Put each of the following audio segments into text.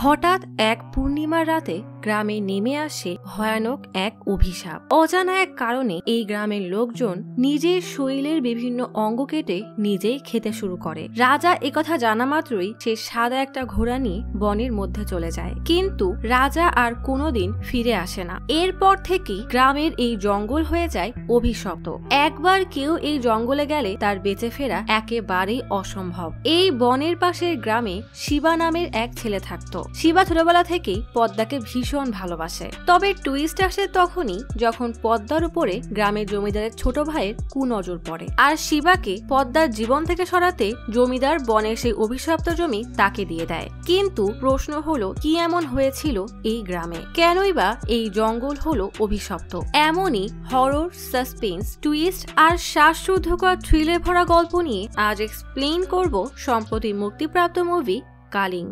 হঠাৎ এক পূর্ণিমার রাতে গ্রামে নেমে আসে ভয়ানক এক অভিশাপ অজানা এক কারণে এই গ্রামের লোকজন নিজের শৈলের বিভিন্ন অঙ্গ কেটে নিজেই খেতে শুরু করে রাজা একথা জানা মাত্রই সে সাদা একটা ঘোড়া নিয়ে বনের মধ্যে চলে যায় কিন্তু রাজা আর কোনোদিন ফিরে আসে না এরপর থেকেই গ্রামের এই জঙ্গল হয়ে যায় অভিশপ্ত একবার কেউ এই জঙ্গলে গেলে তার বেঁচে ফেরা একেবারেই অসম্ভব এই বনের পাশের গ্রামে শিবা নামের এক ছেলে থাকত শিবা ছোটবেলা থেকেই পদ্মাকে ভীষণ ভীষণ ভালোবাসে তবে টুইস্ট আসে তখনই যখন পদ্মার উপরে গ্রামের জমিদারের ছোট ভাইয়ের কুনজর পড়ে আর শিবাকে পদ্মার জীবন থেকে সরাতে জমিদার বনের সেই অভিশপ্ত জমি তাকে দিয়ে দেয় কিন্তু প্রশ্ন হলো কি এমন হয়েছিল এই গ্রামে কেনই বা এই জঙ্গল হলো অভিশপ্ত এমনই হরর সাসপেন্স টুইস্ট আর শ্বাসরুদ্ধকর থ্রিলে ভরা গল্প নিয়ে আজ এক্সপ্লেইন করব সম্প্রতি মুক্তিপ্রাপ্ত মুভি কালিং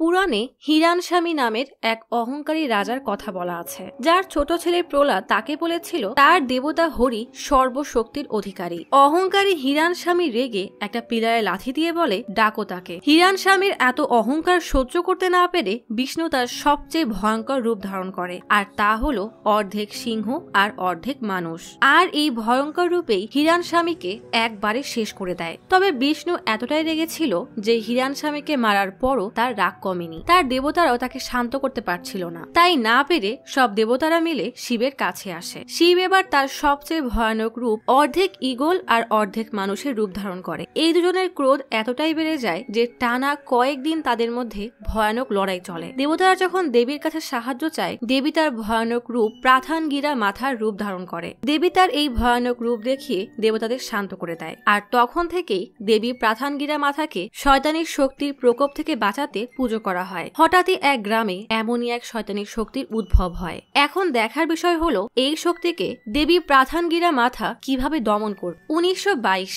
পুরাণে হিরান স্বামী নামের এক অহংকারী রাজার কথা বলা আছে যার ছোট ছেলে প্রলা তাকে বলেছিল তার দেবতা হরি সর্বশক্তির অধিকারী অহংকারী স্বামী রেগে একটা পিলারে লাথি দিয়ে বলে ডাকো তাকে স্বামীর এত অহংকার সহ্য করতে না পেরে বিষ্ণু তার সবচেয়ে ভয়ঙ্কর রূপ ধারণ করে আর তা হলো অর্ধেক সিংহ আর অর্ধেক মানুষ আর এই ভয়ঙ্কর রূপেই হিরান স্বামীকে একবারে শেষ করে দেয় তবে বিষ্ণু এতটাই রেগেছিল যে হিরান স্বামীকে মারার পরও তার রাগ কমেনি তার দেবতারাও তাকে শান্ত করতে পারছিল না তাই না পেরে সব দেবতারা মিলে শিবের কাছে আসে শিব এবার তার সবচেয়ে ভয়ানক রূপ অর্ধেক ইগল আর অর্ধেক মানুষের রূপ ধারণ করে এই দুজনের ক্রোধ এতটাই বেড়ে যায় যে টানা কয়েকদিন তাদের মধ্যে ভয়ানক লড়াই চলে দেবতারা যখন দেবীর কাছে সাহায্য চায় দেবী তার ভয়ানক রূপ প্রাথানগিরা মাথার রূপ ধারণ করে দেবী তার এই ভয়ানক রূপ দেখিয়ে দেবতাদের শান্ত করে দেয় আর তখন থেকেই দেবী প্রাথানগিরা মাথাকে শয়তানের শক্তির প্রকোপ থেকে বাঁচাতে পুজো পুজো করা হয় হঠাৎই এক গ্রামে এমনই এক শয়তানিক শক্তির উদ্ভব হয় এখন দেখার বিষয় হলো এই শক্তিকে দেবী প্রাথানগিরা মাথা কিভাবে দমন করবে উনিশশো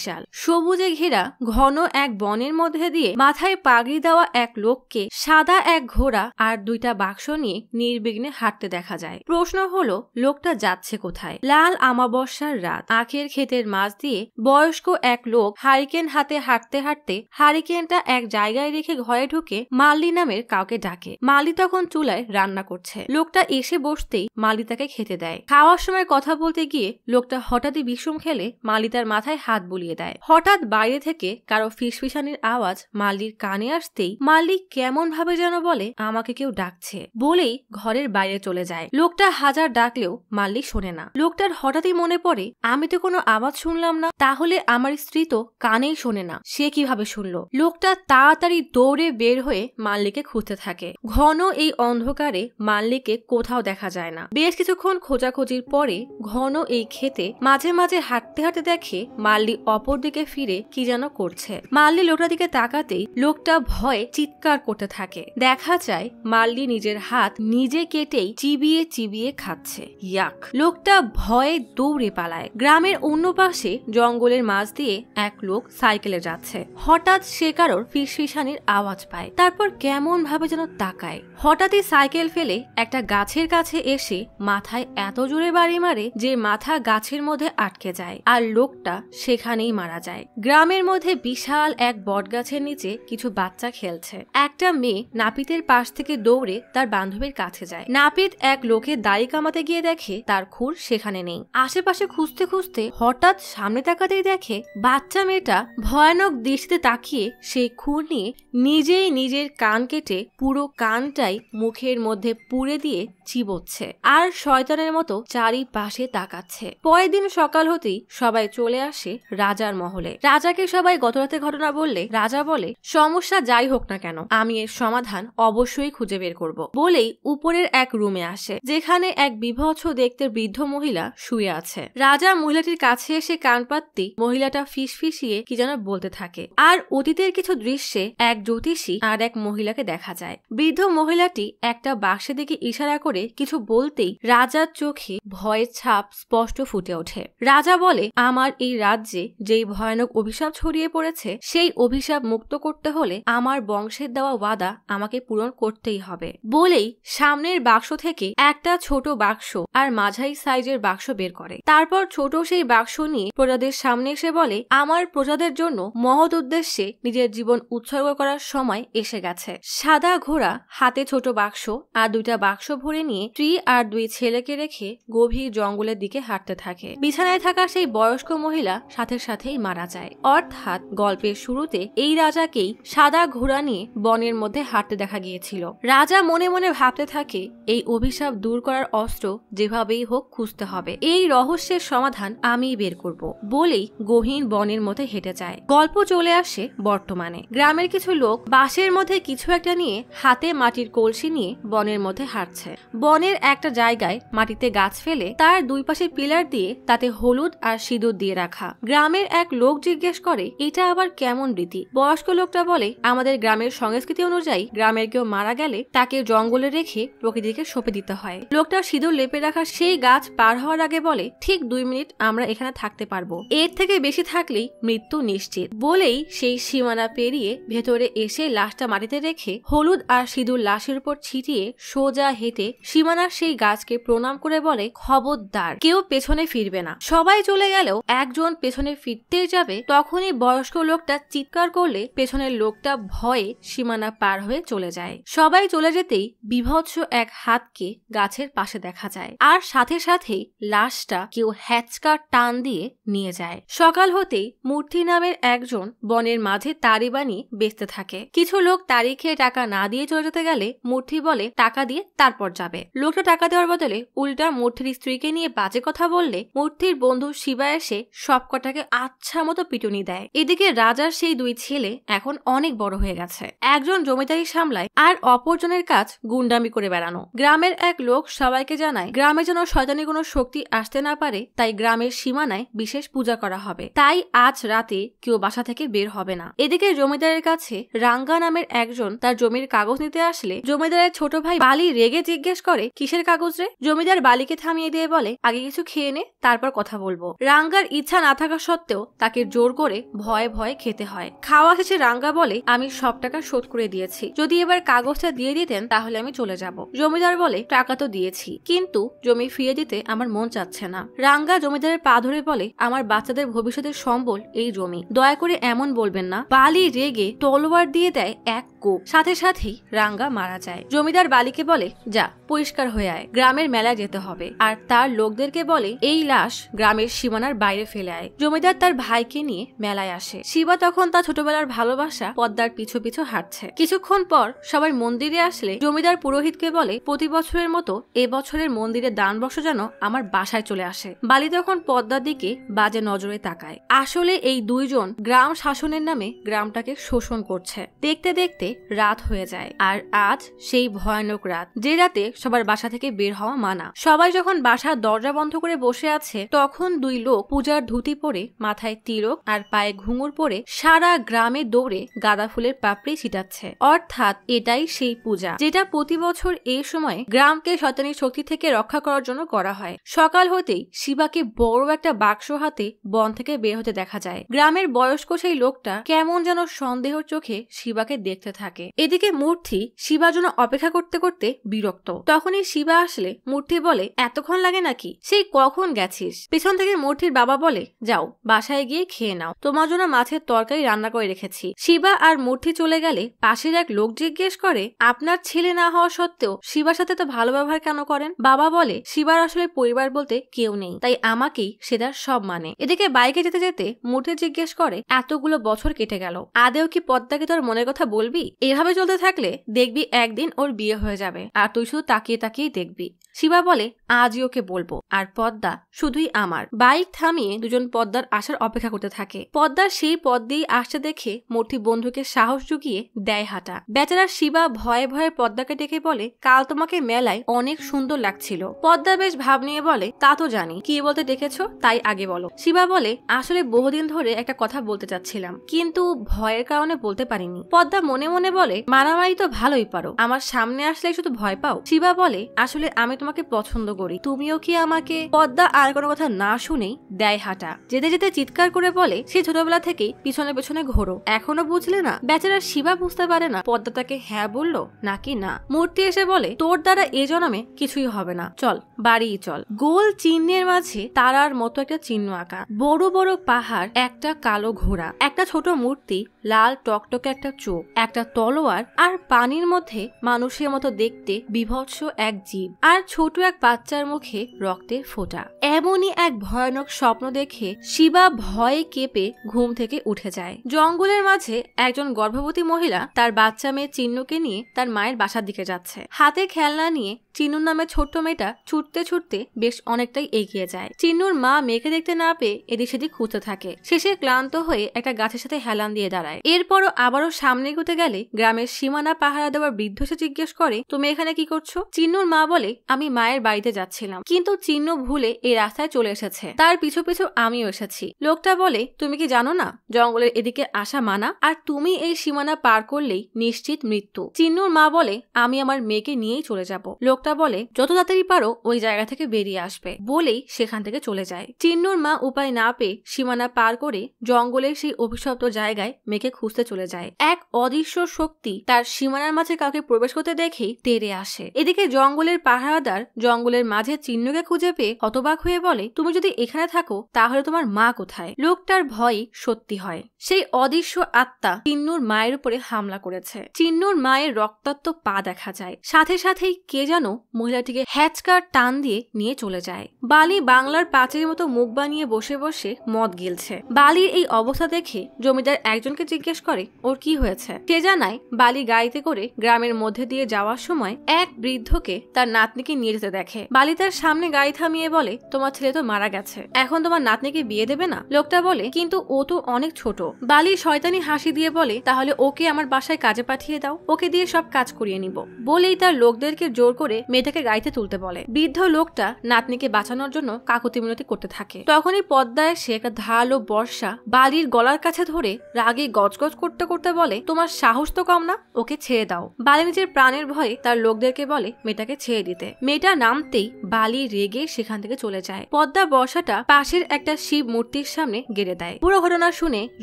সাল সবুজে ঘেরা ঘন এক বনের মধ্যে দিয়ে মাথায় পাগড়ি দেওয়া এক লোককে সাদা এক ঘোড়া আর দুইটা বাক্স নিয়ে নির্বিঘ্নে হাঁটতে দেখা যায় প্রশ্ন হলো লোকটা যাচ্ছে কোথায় লাল আমাবস্যার রাত আখের ক্ষেতের মাছ দিয়ে বয়স্ক এক লোক হারিকেন হাতে হাঁটতে হাঁটতে হারিকেনটা এক জায়গায় রেখে ঘরে ঢুকে মাল্লি মালি নামের কাউকে ডাকে মালি তখন চুলায় রান্না করছে লোকটা এসে বসতেই মালি তাকে খেতে দেয় খাওয়ার সময় কথা বলতে গিয়ে লোকটা হঠাৎই বিষম খেলে মালি তার মাথায় হাত বুলিয়ে দেয় হঠাৎ বাইরে থেকে কারো ফিসফিসানির আওয়াজ মালির কানে আসতেই মালি কেমন ভাবে যেন বলে আমাকে কেউ ডাকছে বলেই ঘরের বাইরে চলে যায় লোকটা হাজার ডাকলেও মালি শোনে না লোকটার হঠাৎই মনে পড়ে আমি তো কোনো আওয়াজ শুনলাম না তাহলে আমার স্ত্রী তো কানেই শোনে না সে কিভাবে শুনলো লোকটা তাড়াতাড়ি দৌড়ে বের হয়ে মালি মাল্লিকে খুঁজতে থাকে ঘন এই অন্ধকারে মাল্লিকে কোথাও দেখা যায় না বেশ কিছুক্ষণ খোঁজাখোঁজির পরে ঘন এই খেতে মাঝে মাঝে হাঁটতে হাঁটতে দেখে মাল্লি অপর দিকে ফিরে কি যেন করছে মাল্লি লোকটার দিকে তাকাতেই লোকটা ভয়ে চিৎকার করতে থাকে দেখা যায় মাল্লি নিজের হাত নিজে কেটেই চিবিয়ে চিবিয়ে খাচ্ছে ইয়াক লোকটা ভয়ে দৌড়ে পালায় গ্রামের অন্য পাশে জঙ্গলের মাঝ দিয়ে এক লোক সাইকেলে যাচ্ছে হঠাৎ সে কারোর ফিসফিসানির আওয়াজ পায় তারপর কেমন ভাবে যেন তাকায় হঠাৎই সাইকেল ফেলে একটা গাছের কাছে এসে মাথায় এত জোরে বাড়ি মারে যে মাথা গাছের মধ্যে আটকে যায় আর লোকটা সেখানেই মারা যায় গ্রামের মধ্যে বিশাল এক বটগাছের নিচে কিছু বাচ্চা খেলছে একটা মেয়ে নাপিতের পাশ থেকে দৌড়ে তার বান্ধবীর কাছে যায় নাপিত এক লোকে দাড়ি কামাতে গিয়ে দেখে তার খুর সেখানে নেই আশেপাশে খুঁজতে খুঁজতে হঠাৎ সামনে তাকাতেই দেখে বাচ্চা মেয়েটা ভয়ানক দৃষ্টিতে তাকিয়ে সেই খুর নিয়ে নিজেই নিজের কান কান কেটে পুরো কানটাই মুখের মধ্যে পুড়ে দিয়ে চিবোচ্ছে আর শয়তানের মতো চারিপাশে তাকাচ্ছে পরের দিন সকাল হতেই সবাই চলে আসে রাজার মহলে রাজাকে সবাই গতরাতে ঘটনা বললে রাজা বলে সমস্যা যাই হোক না কেন আমি এর সমাধান অবশ্যই খুঁজে বের করব বলেই উপরের এক রুমে আসে যেখানে এক বিভৎস দেখতে বৃদ্ধ মহিলা শুয়ে আছে রাজা মহিলাটির কাছে এসে কান পাত্তি মহিলাটা ফিসফিসিয়ে কি যেন বলতে থাকে আর অতীতের কিছু দৃশ্যে এক জ্যোতিষী আর এক মহিলাকে দেখা যায় বৃদ্ধ মহিলাটি একটা বাক্সে দিকে ইশারা করে করে কিছু বলতেই রাজার চোখে ভয়ের ছাপ স্পষ্ট ফুটে ওঠে রাজা বলে আমার এই রাজ্যে যেই ভয়ানক অভিশাপ ছড়িয়ে পড়েছে সেই অভিশাপ মুক্ত করতে হলে আমার বংশের দেওয়া ওয়াদা আমাকে পূরণ করতেই হবে বলেই সামনের বাক্স থেকে একটা ছোট বাক্স আর মাঝারি সাইজের বাক্স বের করে তারপর ছোট সেই বাক্স নিয়ে প্রজাদের সামনে এসে বলে আমার প্রজাদের জন্য মহৎ উদ্দেশ্যে নিজের জীবন উৎসর্গ করার সময় এসে গেছে সাদা ঘোড়া হাতে ছোট বাক্স আর দুইটা বাক্স ভরে নিয়ে স্ত্রী আর দুই ছেলেকে রেখে গভীর জঙ্গলের দিকে হাঁটতে থাকে বিছানায় থাকা সেই বয়স্ক মহিলা সাথে সাথেই মারা যায় অর্থাৎ গল্পের শুরুতে এই রাজাকেই সাদা ঘোড়া নিয়ে বনের মধ্যে হাঁটতে দেখা গিয়েছিল রাজা মনে মনে ভাবতে থাকে এই অভিশাপ দূর করার অস্ত্র যেভাবেই হোক খুঁজতে হবে এই রহস্যের সমাধান আমিই বের করব বলেই গহীন বনের মধ্যে হেঁটে যায় গল্প চলে আসে বর্তমানে গ্রামের কিছু লোক বাঁশের মধ্যে কিছু একটা নিয়ে হাতে মাটির কলসি নিয়ে বনের মধ্যে হাঁটছে বনের একটা জায়গায় মাটিতে গাছ ফেলে তার দুই পাশে পিলার দিয়ে তাতে হলুদ আর সিঁদুর দিয়ে রাখা গ্রামের এক লোক জিজ্ঞেস করে এটা আবার কেমন রীতি বয়স্ক লোকটা বলে আমাদের গ্রামের সংস্কৃতি অনুযায়ী গ্রামের কেউ মারা গেলে তাকে জঙ্গলে রেখে প্রকৃতিকে সঁপে দিতে হয় লোকটা সিঁদুর লেপে রাখা সেই গাছ পার হওয়ার আগে বলে ঠিক দুই মিনিট আমরা এখানে থাকতে পারবো এর থেকে বেশি থাকলেই মৃত্যু নিশ্চিত বলেই সেই সীমানা পেরিয়ে ভেতরে এসে লাশটা মাটিতে রেখে হলুদ আর সিঁদুর লাশের উপর ছিটিয়ে সোজা হেঁটে সীমানা সেই গাছকে প্রণাম করে বলে খবরদার কেউ পেছনে ফিরবে না সবাই চলে গেলেও একজন পেছনে ফিরতেই যাবে তখনই বয়স্ক লোকটা চিৎকার করলে পেছনের লোকটা ভয়ে সীমানা পার হয়ে চলে যায় সবাই চলে যেতেই বিভৎস এক হাতকে গাছের পাশে দেখা যায় আর সাথে সাথেই লাশটা কেউ হ্যাচকা টান দিয়ে নিয়ে যায় সকাল হতেই মূর্তি নামের একজন বনের মাঝে তারি বানিয়ে বেচতে থাকে কিছু লোক তারি খেয়ে টাকা না দিয়ে চলে যেতে গেলে মূর্তি বলে টাকা দিয়ে তারপর যাবে যাবে লোকটা টাকা দেওয়ার বদলে উল্টা মূর্তির স্ত্রীকে নিয়ে বাজে কথা বললে মূর্তির বন্ধু শিবা এসে সবকটাকে আচ্ছা মতো পিটুনি দেয় এদিকে রাজার সেই দুই ছেলে এখন অনেক বড় হয়ে গেছে একজন জমিদারি সামলায় আর অপরজনের কাজ গুন্ডামি করে বেড়ানো গ্রামের এক লোক সবাইকে জানায় গ্রামে যেন শয়তানি কোনো শক্তি আসতে না পারে তাই গ্রামের সীমানায় বিশেষ পূজা করা হবে তাই আজ রাতে কেউ বাসা থেকে বের হবে না এদিকে জমিদারের কাছে রাঙ্গা নামের একজন তার জমির কাগজ নিতে আসলে জমিদারের ছোট ভাই বালি রেগে জিজ্ঞেস জিজ্ঞেস করে কিসের কাগজ রে জমিদার বালিকে থামিয়ে দিয়ে বলে আগে কিছু খেয়ে নে তারপর কথা বলবো রাঙ্গার ইচ্ছা না থাকা সত্ত্বেও তাকে জোর করে ভয়ে ভয়ে খেতে হয় খাওয়া শেষে রাঙ্গা বলে আমি সব টাকা শোধ করে দিয়েছি যদি এবার কাগজটা দিয়ে দিতেন তাহলে আমি চলে যাব জমিদার বলে টাকা তো দিয়েছি কিন্তু জমি ফিরে দিতে আমার মন চাচ্ছে না রাঙ্গা জমিদারের পা ধরে বলে আমার বাচ্চাদের ভবিষ্যতের সম্বল এই জমি দয়া করে এমন বলবেন না বালি রেগে তলোয়ার দিয়ে দেয় এক কোপ সাথে সাথেই রাঙ্গা মারা যায় জমিদার বালিকে বলে যা পরিষ্কার হয়ে আয় গ্রামের মেলায় যেতে হবে আর তার লোকদেরকে বলে এই লাশ গ্রামের সীমানার বাইরে ফেলে আয় জমিদার তার ভাইকে নিয়ে মেলায় আসে শিবা তখন তার ছোটবেলার ভালোবাসা পদ্মার পিছু পিছু হাঁটছে কিছুক্ষণ পর সবাই মন্দিরে আসলে জমিদার পুরোহিতকে বলে প্রতি বছরের মতো এবছরের মন্দিরে দান বক্স যেন আমার বাসায় চলে আসে বালি তখন পদ্মার দিকে বাজে নজরে তাকায় আসলে এই দুইজন গ্রাম শাসনের নামে গ্রামটাকে শোষণ করছে দেখতে দেখতে রাত হয়ে যায় আর আজ সেই ভয়ানক রাত যে রাতে সবার বাসা থেকে বের হওয়া মানা সবাই যখন বাসার দরজা বন্ধ করে বসে আছে তখন দুই লোক পূজার ধুতি পরে মাথায় তিরক আর পায়ে ঘুঙুর পরে সারা গ্রামে দৌড়ে গাঁদা ফুলের পাপড়ি ছিটাচ্ছে অর্থাৎ এটাই সেই পূজা যেটা প্রতি বছর এই সময় গ্রামকে শতানির শক্তি থেকে রক্ষা করার জন্য করা হয় সকাল হতেই শিবাকে বড় একটা বাক্স হাতে বন থেকে বের হতে দেখা যায় গ্রামের বয়স্ক সেই লোকটা কেমন যেন সন্দেহ চোখে শিবাকে দেখতে থাকে এদিকে মূর্তি শিবার জন্য অপেক্ষা করতে করতে বিরক্ত তখনই শিবা আসলে মূর্তি বলে এতক্ষণ লাগে নাকি সেই কখন গেছিস পেছন থেকে মূর্তির বাবা বলে যাও বাসায় গিয়ে খেয়ে নাও তোমার জন্য মাছের তরকারি রান্না করে রেখেছি শিবা আর মূর্তি চলে গেলে পাশের এক লোক জিজ্ঞেস করে আপনার ছেলে না হওয়া সত্ত্বেও শিবার সাথে তো ভালো ব্যবহার কেন করেন বাবা বলে শিবার আসলে পরিবার বলতে কেউ নেই তাই আমাকেই সে তার সব মানে এদিকে বাইকে যেতে যেতে মূর্তি জিজ্ঞেস করে এতগুলো বছর কেটে গেল আদেও কি পদ্মাকে তোর মনের কথা বলবি এভাবে চলতে থাকলে দেখবি একদিন ওর বিয়ে হয়ে যাবে আর তুই শুধু তাকিয়ে তাকিয়েই দেখবি শিবা বলে আজই ওকে বলবো আর পদ্মা শুধুই আমার বাইক থামিয়ে দুজন পদ্মার আসার অপেক্ষা করতে থাকে পদ্মার সেই পদ দিয়েই আসতে দেখে মূর্তি বন্ধুকে সাহস জুগিয়ে দেয় হাঁটা বেচারা শিবা ভয়ে ভয়ে পদ্মাকে ডেকে বলে কাল তোমাকে মেলায় অনেক সুন্দর লাগছিল পদ্মা বেশ ভাব নিয়ে বলে তা তো জানি কি বলতে ডেকেছ তাই আগে বলো শিবা বলে আসলে বহুদিন ধরে একটা কথা বলতে চাচ্ছিলাম কিন্তু ভয়ের কারণে বলতে পারিনি পদ্মা মনে মনে বলে মারামারি তো ভালোই পারো আমার সামনে আসলে শুধু ভয় পাও শিবা বলে আসলে আমি তোমাকে পছন্দ করি তুমিও কি আমাকে পদ্মা আর কোনো কথা না শুনেই দেয় হাঁটা যেতে যেতে চিৎকার করে বলে সে ছোটবেলা থেকেই পিছনে পেছনে ঘোরো এখনো বুঝলে না বেচারা শিবা বুঝতে পারে না পদ্মা তাকে হ্যাঁ বললো নাকি না মূর্তি এসে বলে তোর দ্বারা এ জনমে কিছুই হবে না চল বাড়ি চল গোল চিহ্নের মাঝে তারার মতো একটা চিহ্ন আঁকা বড় বড় পাহাড় একটা কালো ঘোড়া একটা ছোট মূর্তি লাল টকটকে একটা চোখ একটা তলোয়ার আর পানির মধ্যে মানুষের মতো দেখতে বিভৎস এক জীব আর ছোট এক বাচ্চার মুখে রক্তের ফোটা এমনই এক ভয়ানক স্বপ্ন দেখে শিবা ভয়ে কেঁপে ঘুম থেকে উঠে যায় জঙ্গলের মাঝে একজন গর্ভবতী মহিলা তার বাচ্চা মেয়ে চিহ্নকে নিয়ে তার মায়ের বাসার দিকে যাচ্ছে হাতে খেলনা নিয়ে চিনুর নামে ছোট্ট মেয়েটা ছুটতে ছুটতে বেশ অনেকটাই এগিয়ে যায় চিনুর মা মেয়েকে দেখতে না পেয়ে এদিক সেদিক খুঁজতে থাকে শেষে ক্লান্ত হয়ে একটা গাছের সাথে হেলান দিয়ে দাঁড়ায় এরপরও আবারও সামনে এগোতে গেলে গ্রামের সীমানা পাহারা দেওয়ার বৃদ্ধ সে জিজ্ঞেস করে তুমি এখানে কি করছো চিন্নুর মা বলে আমি মায়ের বাড়িতে যাচ্ছিলাম কিন্তু চিন্ন ভুলে এই রাস্তায় চলে এসেছে তার পিছু পিছু আমিও এসেছি লোকটা বলে তুমি কি জানো না জঙ্গলের এদিকে আসা মানা আর তুমি এই সীমানা পার করলেই নিশ্চিত মৃত্যু চিন্নুর মা বলে আমি আমার মেয়েকে নিয়েই চলে যাব লোকটা কর্তা বলে যত তাড়াতাড়ি পারো ওই জায়গা থেকে বেরিয়ে আসবে বলেই সেখান থেকে চলে যায় চিন্নুর মা উপায় না পেয়ে সীমানা পার করে জঙ্গলের সেই অভিশপ্ত জায়গায় মেখে খুঁজতে চলে যায় এক অদৃশ্য শক্তি তার সীমানার মাঝে কাউকে প্রবেশ করতে দেখেই তেরে আসে এদিকে জঙ্গলের পাহারাদার জঙ্গলের মাঝে চিহ্নকে খুঁজে পেয়ে হতবাক হয়ে বলে তুমি যদি এখানে থাকো তাহলে তোমার মা কোথায় লোকটার ভয় সত্যি হয় সেই অদৃশ্য আত্মা চিন্নুর মায়ের উপরে হামলা করেছে চিন্নুর মায়ের রক্তাক্ত পা দেখা যায় সাথে সাথেই কে যেন মহিলাটিকে হ্যাচকার টান দিয়ে নিয়ে চলে যায় বালি বাংলার পাঁচের মতো মুখ বানিয়ে বসে বসে মদ গিলছে বালির এই অবস্থা দেখে জমিদার একজনকে জিজ্ঞেস করে ওর কি হয়েছে সে জানায় বালি গাড়িতে করে গ্রামের মধ্যে দিয়ে যাওয়ার সময় এক বৃদ্ধকে তার নাতনিকে নিয়ে যেতে দেখে বালি তার সামনে গাড়ি থামিয়ে বলে তোমার ছেলে তো মারা গেছে এখন তোমার নাতনিকে বিয়ে দেবে না লোকটা বলে কিন্তু ও তো অনেক ছোট বালি শয়তানি হাসি দিয়ে বলে তাহলে ওকে আমার বাসায় কাজে পাঠিয়ে দাও ওকে দিয়ে সব কাজ করিয়ে নিব বলেই তার লোকদেরকে জোর করে মেয়েটাকে গাড়িতে তুলতে বলে বৃদ্ধ লোকটা নাতনিকে বাঁচানোর জন্য কাকুতি মিনতি করতে থাকে তখনই পদ্মায় সে একটা ধারালো বর্ষা বালির গলার কাছে ধরে রাগে গজগজ করতে করতে বলে তোমার সাহস তো কম না ওকে ছেড়ে দাও বালি নিজের প্রাণের ভয়ে তার লোকদেরকে বলে মেয়েটাকে ছেড়ে দিতে মেয়েটা নামতেই বালি রেগে সেখান থেকে চলে যায় পদ্মা বর্ষাটা পাশের একটা শিব মূর্তির সামনে গেড়ে দেয় পুরো ঘটনা শুনে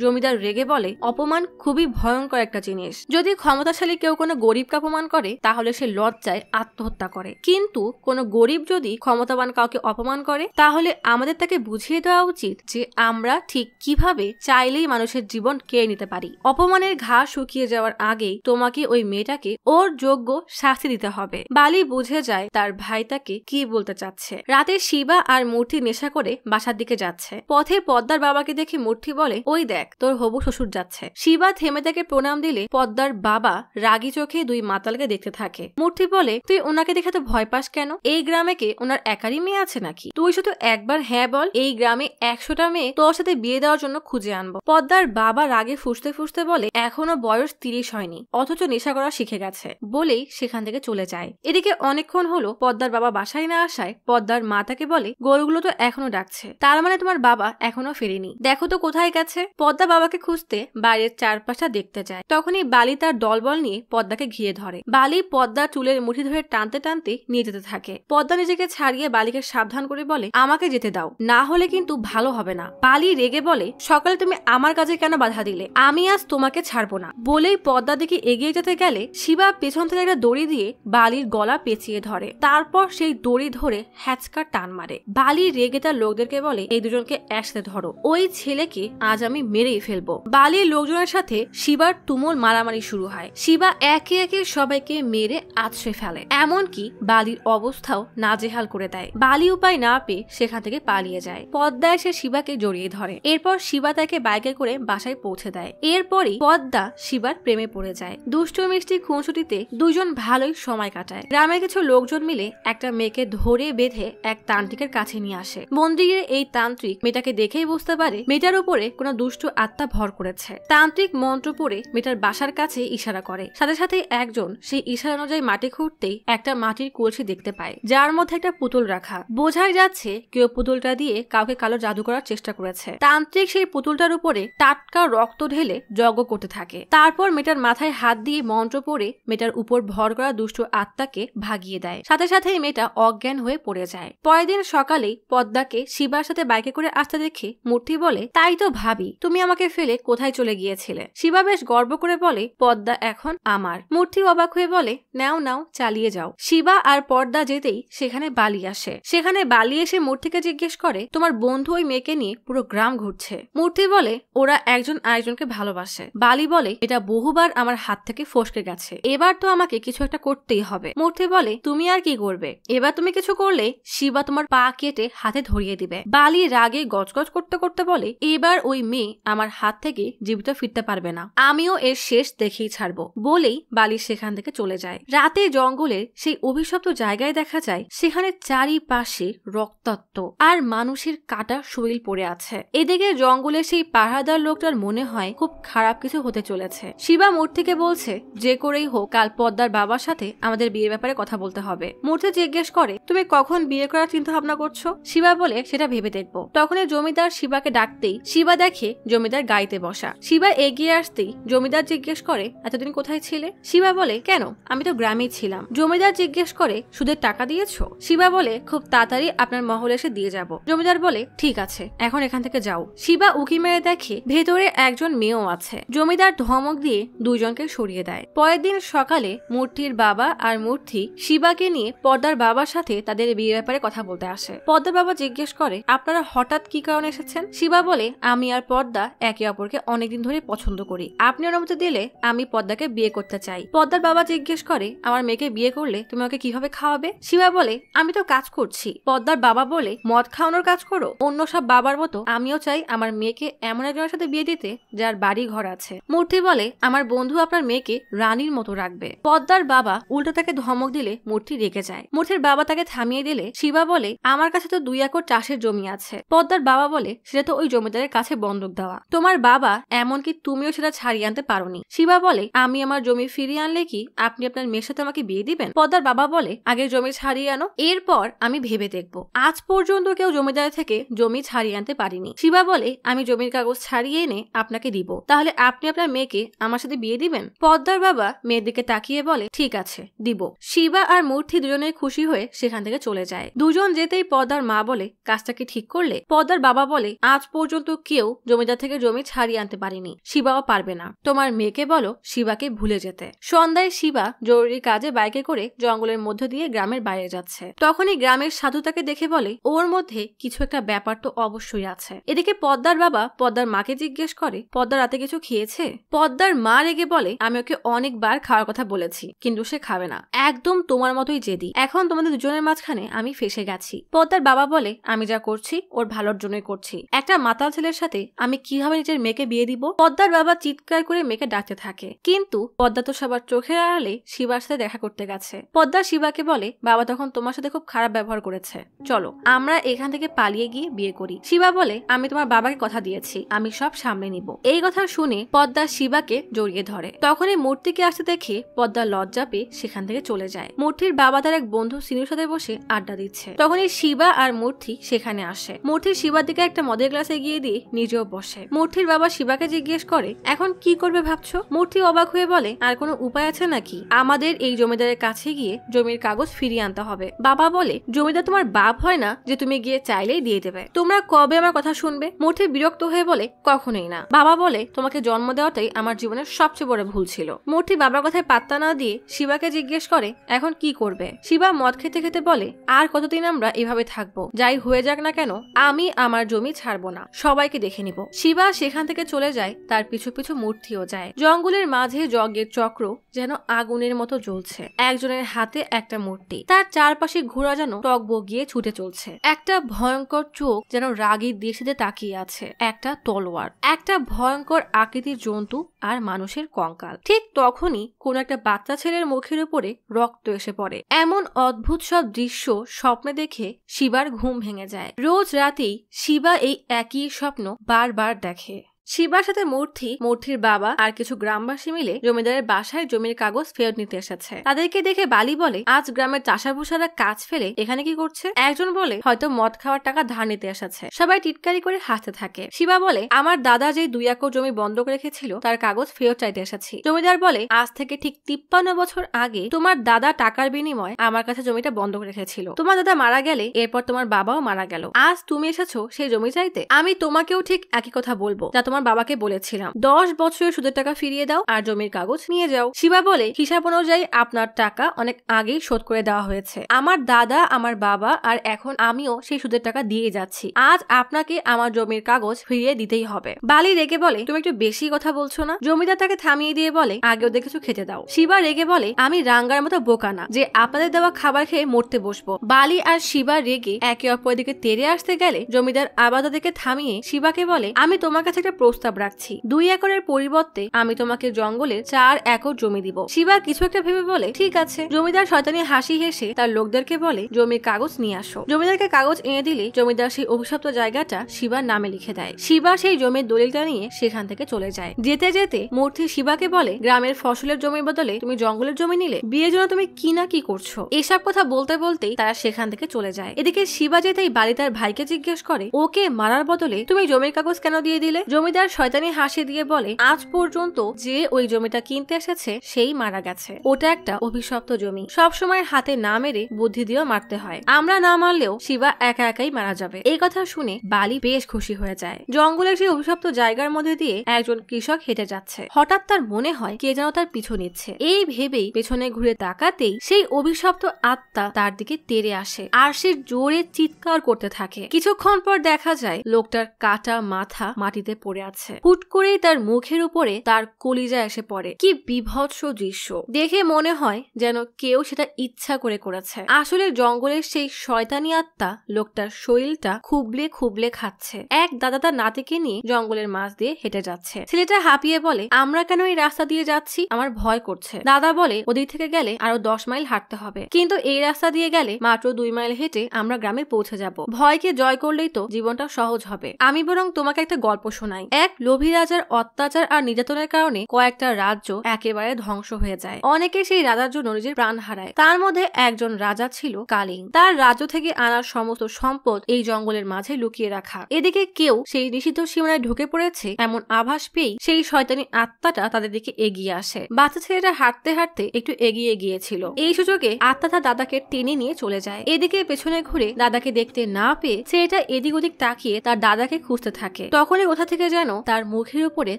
জমিদার রেগে বলে অপমান খুবই ভয়ঙ্কর একটা জিনিস যদি ক্ষমতাশালী কেউ কোনো গরিবকে অপমান করে তাহলে সে লজ্জায় আত্মহত্যা হত্যা করে কিন্তু কোনো গরিব যদি ক্ষমতাবান কাউকে অপমান করে তাহলে আমাদের তাকে বুঝিয়ে দেওয়া উচিত যে আমরা ঠিক কিভাবে চাইলেই মানুষের জীবন কেড়ে নিতে পারি অপমানের ঘা শুকিয়ে যাওয়ার আগে তোমাকে ওই মেয়েটাকে ওর যোগ্য শাস্তি দিতে হবে বালি বুঝে যায় তার ভাই তাকে কি বলতে চাচ্ছে রাতে শিবা আর মূর্তি নেশা করে বাসার দিকে যাচ্ছে পথে পদ্মার বাবাকে দেখে মূর্তি বলে ওই দেখ তোর হবু শ্বশুর যাচ্ছে শিবা থেমে তাকে প্রণাম দিলে পদ্মার বাবা রাগি চোখে দুই মাতালকে দেখতে থাকে মূর্তি বলে তুই ওনাকে দেখে তো ভয় পাস কেন এই গ্রামে কে ওনার একারই মেয়ে আছে নাকি তুই শুধু একবার হ্যাঁ বল এই গ্রামে একশোটা মেয়ে তোর সাথে বিয়ে দেওয়ার জন্য খুঁজে আনবো পদ্মার বাবা রাগে ফুসতে ফুসতে বলে এখনো বয়স তিরিশ হয়নি অথচ নেশা করা শিখে গেছে বলেই সেখান থেকে চলে যায় এদিকে অনেকক্ষণ হলো পদ্মার বাবা বাসায় না আসায় পদ্মার মা তাকে বলে গরুগুলো তো এখনো ডাকছে তার মানে তোমার বাবা এখনো ফেরেনি দেখো তো কোথায় গেছে পদ্মা বাবাকে খুঁজতে বাইরের চারপাশটা দেখতে যায় তখনই বালি তার দলবল নিয়ে পদ্মাকে ঘিরে ধরে বালি পদ্মা চুলের মুঠি ধরে টানতে টানতে নিয়ে যেতে থাকে পদ্মা নিজেকে ছাড়িয়ে বালিকে সাবধান করে বলে আমাকে যেতে দাও না হলে কিন্তু ভালো হবে না বালি রেগে বলে সকালে তুমি আমার কাজে কেন বাধা দিলে আমি আজ তোমাকে ছাড়বো না বলেই পদ্মা দিকে এগিয়ে যেতে গেলে শিবা পেছন থেকে একটা দড়ি দিয়ে বালির গলা পেঁচিয়ে ধরে তারপর সেই দড়ি ধরে হ্যাচকা টান মারে বালি রেগে তার লোকদেরকে বলে এই দুজনকে একসাথে ধরো ওই ছেলেকে আজ আমি মেরেই ফেলবো বালির লোকজনের সাথে শিবার তুমুল মারামারি শুরু হয় শিবা একে একে সবাইকে মেরে আছড়ে ফেলে এমন এমনকি বালির অবস্থাও নাজেহাল করে দেয় বালি উপায় না পেয়ে সেখান থেকে পালিয়ে যায় পদ্মা এসে শিবাকে জড়িয়ে ধরে এরপর শিবা তাকে বাইকে করে বাসায় পৌঁছে দেয় এরপরই পদ্মা শিবার প্রেমে পড়ে যায় দুষ্ট মিষ্টি খুঁসুটিতে দুজন ভালোই সময় কাটায় গ্রামের কিছু লোকজন মিলে একটা মেয়েকে ধরে বেঁধে এক তান্ত্রিকের কাছে নিয়ে আসে মন্দিরের এই তান্ত্রিক মেয়েটাকে দেখেই বুঝতে পারে মেয়েটার উপরে কোনো দুষ্ট আত্মা ভর করেছে তান্ত্রিক মন্ত্র পড়ে মেয়েটার বাসার কাছে ইশারা করে সাথে সাথে একজন সেই ইশারা অনুযায়ী মাটি খুঁড়তেই একটা মাটির কলসি দেখতে পায় যার মধ্যে একটা পুতুল রাখা বোঝাই যাচ্ছে কেউ পুতুলটা দিয়ে কাউকে কালো জাদু করার চেষ্টা করেছে তান্ত্রিক সেই পুতুলটার উপরে টাটকা রক্ত ঢেলে যজ্ঞ করতে থাকে তারপর মেটার মাথায় হাত দিয়ে মন্ত্র পড়ে মেটার উপর ভর করা দুষ্ট আত্মাকে ভাগিয়ে দেয় সাথে সাথেই মেয়েটা অজ্ঞান হয়ে পড়ে যায় পরের দিন সকালে পদ্মাকে শিবার সাথে বাইকে করে আসতে দেখে মূর্তি বলে তাই তো ভাবি তুমি আমাকে ফেলে কোথায় চলে গিয়েছিলে শিবা বেশ গর্ব করে বলে পদ্মা এখন আমার মূর্তি অবাক হয়ে বলে নাও নাও চালিয়ে যাও শিবা আর পর্দা যেতেই সেখানে বালি আসে সেখানে বালি এসে মূর্তিকে জিজ্ঞেস করে তোমার বন্ধু ওই মেয়েকে নিয়ে পুরো গ্রাম ঘুরছে মূর্তি বলে ওরা একজন আরেকজনকে ভালোবাসে বালি বলে এটা বহুবার আমার হাত থেকে ফসকে গেছে এবার তো আমাকে কিছু একটা করতেই হবে মূর্তি বলে তুমি আর কি করবে এবার তুমি কিছু করলে শিবা তোমার পা কেটে হাতে ধরিয়ে দিবে বালি রাগে গজগজ করতে করতে বলে এবার ওই মেয়ে আমার হাত থেকে জীবিত ফিরতে পারবে না আমিও এর শেষ দেখেই ছাড়বো বলেই বালি সেখান থেকে চলে যায় রাতে জঙ্গলে সেই অভিশপ্ত জায়গায় দেখা যায় সেখানে চারিপাশে রক্তাত্ম আর মানুষের কাটা শরীর পড়ে আছে এদিকে জঙ্গলে সেই পাহাড়দার লোকটার মনে হয় খুব খারাপ কিছু হতে চলেছে শিবা মূর্তিকে বলছে যে করেই হোক কাল পদ্মার বাবার সাথে আমাদের বিয়ের ব্যাপারে কথা বলতে হবে মূর্তি জিজ্ঞেস করে তুমি কখন বিয়ে করার চিন্তা ভাবনা করছো শিবা বলে সেটা ভেবে দেখবো তখনই জমিদার শিবাকে ডাকতেই শিবা দেখে জমিদার গাইতে বসা শিবা এগিয়ে আসতেই জমিদার জিজ্ঞেস করে এতদিন কোথায় ছিলে শিবা বলে কেন আমি তো গ্রামেই ছিলাম জমিদার জিজ্ঞেস করে সুদের টাকা দিয়েছ শিবা বলে খুব তাড়াতাড়ি আপনার মহল এসে দিয়ে যাব জমিদার বলে ঠিক আছে এখন এখান থেকে যাও শিবা উকি মেরে দেখে ভেতরে একজন মেয়েও আছে জমিদার ধমক দিয়ে দুজনকে সরিয়ে দেয় পরের দিন সকালে মূর্তির বাবা আর মূর্তি শিবাকে নিয়ে পর্দার বাবার সাথে তাদের বিয়ে ব্যাপারে কথা বলতে আসে পর্দার বাবা জিজ্ঞেস করে আপনারা হঠাৎ কি কারণে এসেছেন শিবা বলে আমি আর পর্দা একে অপরকে অনেকদিন ধরে পছন্দ করি আপনি অনুমতি দিলে আমি পর্দাকে বিয়ে করতে চাই পর্দার বাবা জিজ্ঞেস করে আমার মেয়েকে বিয়ে করলে কাকিমাকে কিভাবে খাওয়াবে শিবা বলে আমি তো কাজ করছি পদ্মার বাবা বলে মদ খাওয়ানোর কাজ করো অন্য সব বাবার মতো আমিও চাই আমার মেয়েকে এমন একজনের সাথে বিয়ে দিতে যার বাড়ি ঘর আছে মূর্তি বলে আমার বন্ধু আপনার মেয়েকে রানীর মতো রাখবে পদ্মার বাবা উল্টো তাকে ধমক দিলে মূর্তি রেগে যায় মূর্তির বাবা তাকে থামিয়ে দিলে শিবা বলে আমার কাছে তো দুই একর চাষের জমি আছে পদ্মার বাবা বলে সেটা তো ওই জমিদারের কাছে বন্ধক দেওয়া তোমার বাবা এমনকি তুমিও সেটা ছাড়িয়ে আনতে পারোনি শিবা বলে আমি আমার জমি ফিরিয়ে আনলে কি আপনি আপনার মেয়ের সাথে আমাকে বিয়ে দিবেন পদ্মার বাবা বলে আগে জমি ছাড়িয়ে আনো এরপর আমি ভেবে দেখব আজ পর্যন্ত কেউ জমিদার থেকে জমি ছাড়িয়ে আনতে পারিনি শিবা বলে আমি জমির কাগজ ছাড়িয়ে এনে আপনাকে দিব তাহলে আপনি আপনার মেয়েকে আমার সাথে বিয়ে দিবেন পদ্মার বাবা মেয়ের দিকে তাকিয়ে বলে ঠিক আছে দিব শিবা আর মূর্তি দুজনে খুশি হয়ে সেখান থেকে চলে যায় দুজন যেতেই পদ্মার মা বলে কাজটাকে ঠিক করলে পদ্মার বাবা বলে আজ পর্যন্ত কেউ জমিদার থেকে জমি ছাড়িয়ে আনতে পারিনি শিবাও পারবে না তোমার মেয়েকে বলো শিবাকে ভুলে যেতে সন্ধ্যায় শিবা জরুরি কাজে বাইকে করে জঙ্গল জঙ্গলের মধ্য দিয়ে গ্রামের বাইরে যাচ্ছে তখনই গ্রামের সাধু তাকে দেখে বলে ওর মধ্যে কিছু একটা ব্যাপার তো অবশ্যই আছে এদিকে পদ্মার বাবা পদ্মার মাকে জিজ্ঞেস করে পদ্মার রাতে কিছু খেয়েছে পদ্মার মা রেগে বলে আমি ওকে অনেকবার খাওয়ার কথা বলেছি কিন্তু সে খাবে না একদম তোমার মতোই জেদি এখন তোমাদের দুজনের মাঝখানে আমি ফেসে গেছি পদ্মার বাবা বলে আমি যা করছি ওর ভালোর জন্যই করছি একটা মাতাল ছেলের সাথে আমি কিভাবে নিজের মেয়েকে বিয়ে দিব পদ্মার বাবা চিৎকার করে মেয়েকে ডাকতে থাকে কিন্তু পদ্মা তো সবার চোখের আড়ালে শিবার সাথে দেখা করতে গেছে পদ্মা শিবাকে বলে বাবা তখন তোমার সাথে খুব খারাপ ব্যবহার করেছে চলো আমরা এখান থেকে পালিয়ে গিয়ে বিয়ে করি শিবা বলে আমি তোমার বাবাকে কথা দিয়েছি আমি সব সামনে নিব এই কথা শুনে পদ্মা শিবাকে জড়িয়ে ধরে তখন এই মূর্তিকে আসতে দেখে পদ্মা লজ্জা পেয়ে সেখান থেকে চলে যায় মূর্তির বাবা তার এক বন্ধু সিনুর সাথে বসে আড্ডা দিচ্ছে তখন এই শিবা আর মূর্তি সেখানে আসে মূর্তির শিবার দিকে একটা মদের গ্লাসে গিয়ে দিয়ে নিজেও বসে মূর্তির বাবা শিবাকে জিজ্ঞেস করে এখন কি করবে ভাবছো মূর্তি অবাক হয়ে বলে আর কোনো উপায় আছে নাকি আমাদের এই জমিদারের কাছে গিয়ে জমির কাগজ ফিরিয়ে আনতে হবে বাবা বলে জমিটা তোমার বাপ হয় না যে তুমি গিয়ে চাইলেই দিয়ে দেবে তোমরা কবে আমার কথা শুনবে মোটে বিরক্ত হয়ে বলে কখনোই না বাবা বলে তোমাকে জন্ম দেওয়াটাই আমার জীবনের সবচেয়ে বড় ভুল ছিল মোটি বাবার কথায় পাত্তা না দিয়ে শিবাকে জিজ্ঞেস করে এখন কি করবে শিবা মদ খেতে খেতে বলে আর কতদিন আমরা এভাবে থাকবো যাই হয়ে যাক না কেন আমি আমার জমি ছাড়বো না সবাইকে দেখে নিব শিবা সেখান থেকে চলে যায় তার পিছু পিছু মূর্তিও যায় জঙ্গলের মাঝে যজ্ঞের চক্র যেন আগুনের মতো জ্বলছে একজনের হাত হাতে একটা মূর্তি তার চারপাশে ঘোড়া যেন টক বগিয়ে ছুটে চলছে একটা ভয়ঙ্কর চোখ যেন রাগের দৃষ্টিতে তাকিয়ে আছে একটা তলোয়ার একটা ভয়ঙ্কর আকৃতির জন্তু আর মানুষের কঙ্কাল ঠিক তখনই কোন একটা বাচ্চা ছেলের মুখের উপরে রক্ত এসে পড়ে এমন অদ্ভুত সব দৃশ্য স্বপ্নে দেখে শিবার ঘুম ভেঙে যায় রোজ রাতেই শিবা এই একই স্বপ্ন বারবার দেখে শিবার সাথে মূর্তি মূর্তির বাবা আর কিছু গ্রামবাসী মিলে জমিদারের বাসায় জমির কাগজ ফেরত নিতে এসেছে তাদেরকে দেখে বালি বলে আজ গ্রামের চাষাভুষারা কাজ ফেলে এখানে কি করছে একজন বলে হয়তো মদ খাওয়ার টাকা ধার নিতে এসেছে সবাই টিটকারি করে হাসতে থাকে শিবা বলে আমার দাদা যে দুই একর জমি বন্ধক রেখেছিল তার কাগজ ফেরত চাইতে এসেছি জমিদার বলে আজ থেকে ঠিক তিপ্পান্ন বছর আগে তোমার দাদা টাকার বিনিময়ে আমার কাছে জমিটা বন্ধক রেখেছিল তোমার দাদা মারা গেলে এরপর তোমার বাবাও মারা গেল আজ তুমি এসেছো সেই জমি চাইতে আমি তোমাকেও ঠিক একই কথা বলবো যা তোমার তোমার বাবাকে বলেছিলাম দশ বছরের সুদের টাকা ফিরিয়ে দাও আর জমির কাগজ নিয়ে যাও শিবা বলে হিসাব অনুযায়ী আপনার টাকা অনেক আগেই শোধ করে দেওয়া হয়েছে আমার দাদা আমার বাবা আর এখন আমিও সেই সুদের টাকা দিয়ে যাচ্ছি আজ আপনাকে আমার জমির কাগজ ফিরিয়ে দিতেই হবে বালি রেগে বলে তুমি একটু বেশি কথা বলছো না জমিদার তাকে থামিয়ে দিয়ে বলে আগে ওদের কিছু খেতে দাও শিবা রেগে বলে আমি রাঙ্গার মতো বোকা না যে আপনাদের দেওয়া খাবার খেয়ে মরতে বসবো বালি আর শিবা রেগে একে অপরের দিকে তেরে আসতে গেলে জমিদার আবার তাদেরকে থামিয়ে শিবাকে বলে আমি তোমার কাছে একটা প্রস্তাব রাখছি দুই একরের পরিবর্তে আমি তোমাকে জঙ্গলে চার একর জমি দিব শিবা কিছু একটা ভেবে বলে ঠিক আছে জমিদার শয়তানি হাসি হেসে তার লোকদেরকে বলে জমির কাগজ নিয়ে আসো জমিদারকে কাগজ এনে দিলে জমিদার সেই অভিশপ্ত জায়গাটা শিবার নামে লিখে দেয় শিবা সেই জমির দলিলটা নিয়ে সেখান থেকে চলে যায় যেতে যেতে মূর্তি শিবাকে বলে গ্রামের ফসলের জমির বদলে তুমি জঙ্গলের জমি নিলে বিয়ের জন্য তুমি কি না কি করছো এসব কথা বলতে বলতেই তারা সেখান থেকে চলে যায় এদিকে শিবা যেতেই বাড়ি তার ভাইকে জিজ্ঞেস করে ওকে মারার বদলে তুমি জমির কাগজ কেন দিয়ে দিলে জমিদার জমিদার শয়তানি হাসি দিয়ে বলে আজ পর্যন্ত যে ওই জমিটা কিনতে এসেছে সেই মারা গেছে ওটা একটা অভিশপ্ত জমি সবসময় হাতে না মেরে বুদ্ধি দিয়েও মারতে হয় আমরা না মারলেও শিবা একা একাই মারা যাবে এই কথা শুনে বালি বেশ খুশি হয়ে যায় জঙ্গলের সেই অভিশপ্ত জায়গার মধ্যে দিয়ে একজন কৃষক হেঁটে যাচ্ছে হঠাৎ তার মনে হয় কে যেন তার পিছু নিচ্ছে এই ভেবেই পেছনে ঘুরে তাকাতেই সেই অভিশপ্ত আত্মা তার দিকে তেরে আসে আর সে জোরে চিৎকার করতে থাকে কিছুক্ষণ পর দেখা যায় লোকটার কাটা মাথা মাটিতে পড়ে আছে হুট করেই তার মুখের উপরে তার কলিজা এসে পড়ে কি বিভৎস দৃশ্য দেখে মনে হয় যেন কেউ সেটা ইচ্ছা করে করেছে আসলে জঙ্গলের সেই শয়তানি আত্মা লোকটার শরীরটা খুবলে খুবলে খাচ্ছে এক দাদা তার নাতিকে নিয়ে জঙ্গলের মাছ দিয়ে হেঁটে যাচ্ছে ছেলেটা হাঁপিয়ে বলে আমরা কেন এই রাস্তা দিয়ে যাচ্ছি আমার ভয় করছে দাদা বলে ওদিক থেকে গেলে আরো দশ মাইল হাঁটতে হবে কিন্তু এই রাস্তা দিয়ে গেলে মাত্র দুই মাইল হেঁটে আমরা গ্রামে পৌঁছে যাব ভয়কে জয় করলেই তো জীবনটা সহজ হবে আমি বরং তোমাকে একটা গল্প শোনাই এক লোভী রাজার অত্যাচার আর নির্যাতনের কারণে কয়েকটা রাজ্য একেবারে ধ্বংস হয়ে যায় অনেকে সেই রাজার জন্য নিজের প্রাণ হারায় তার মধ্যে একজন রাজা ছিল কালিং তার রাজ্য থেকে আনার সমস্ত সম্পদ এই জঙ্গলের মাঝে লুকিয়ে রাখা এদিকে কেউ সেই নিষিদ্ধ সীমানায় ঢুকে পড়েছে এমন আভাস পেয়ে সেই শয়তানি আত্মাটা তাদের দিকে এগিয়ে আসে বাচ্চা ছেলেটা হাঁটতে হাঁটতে একটু এগিয়ে গিয়েছিল এই সুযোগে আত্মা তার দাদাকে টেনে নিয়ে চলে যায় এদিকে পেছনে ঘুরে দাদাকে দেখতে না পেয়ে ছেলেটা এদিক ওদিক তাকিয়ে তার দাদাকে খুঁজতে থাকে তখনই কোথা থেকে যেন তার মুখের উপরে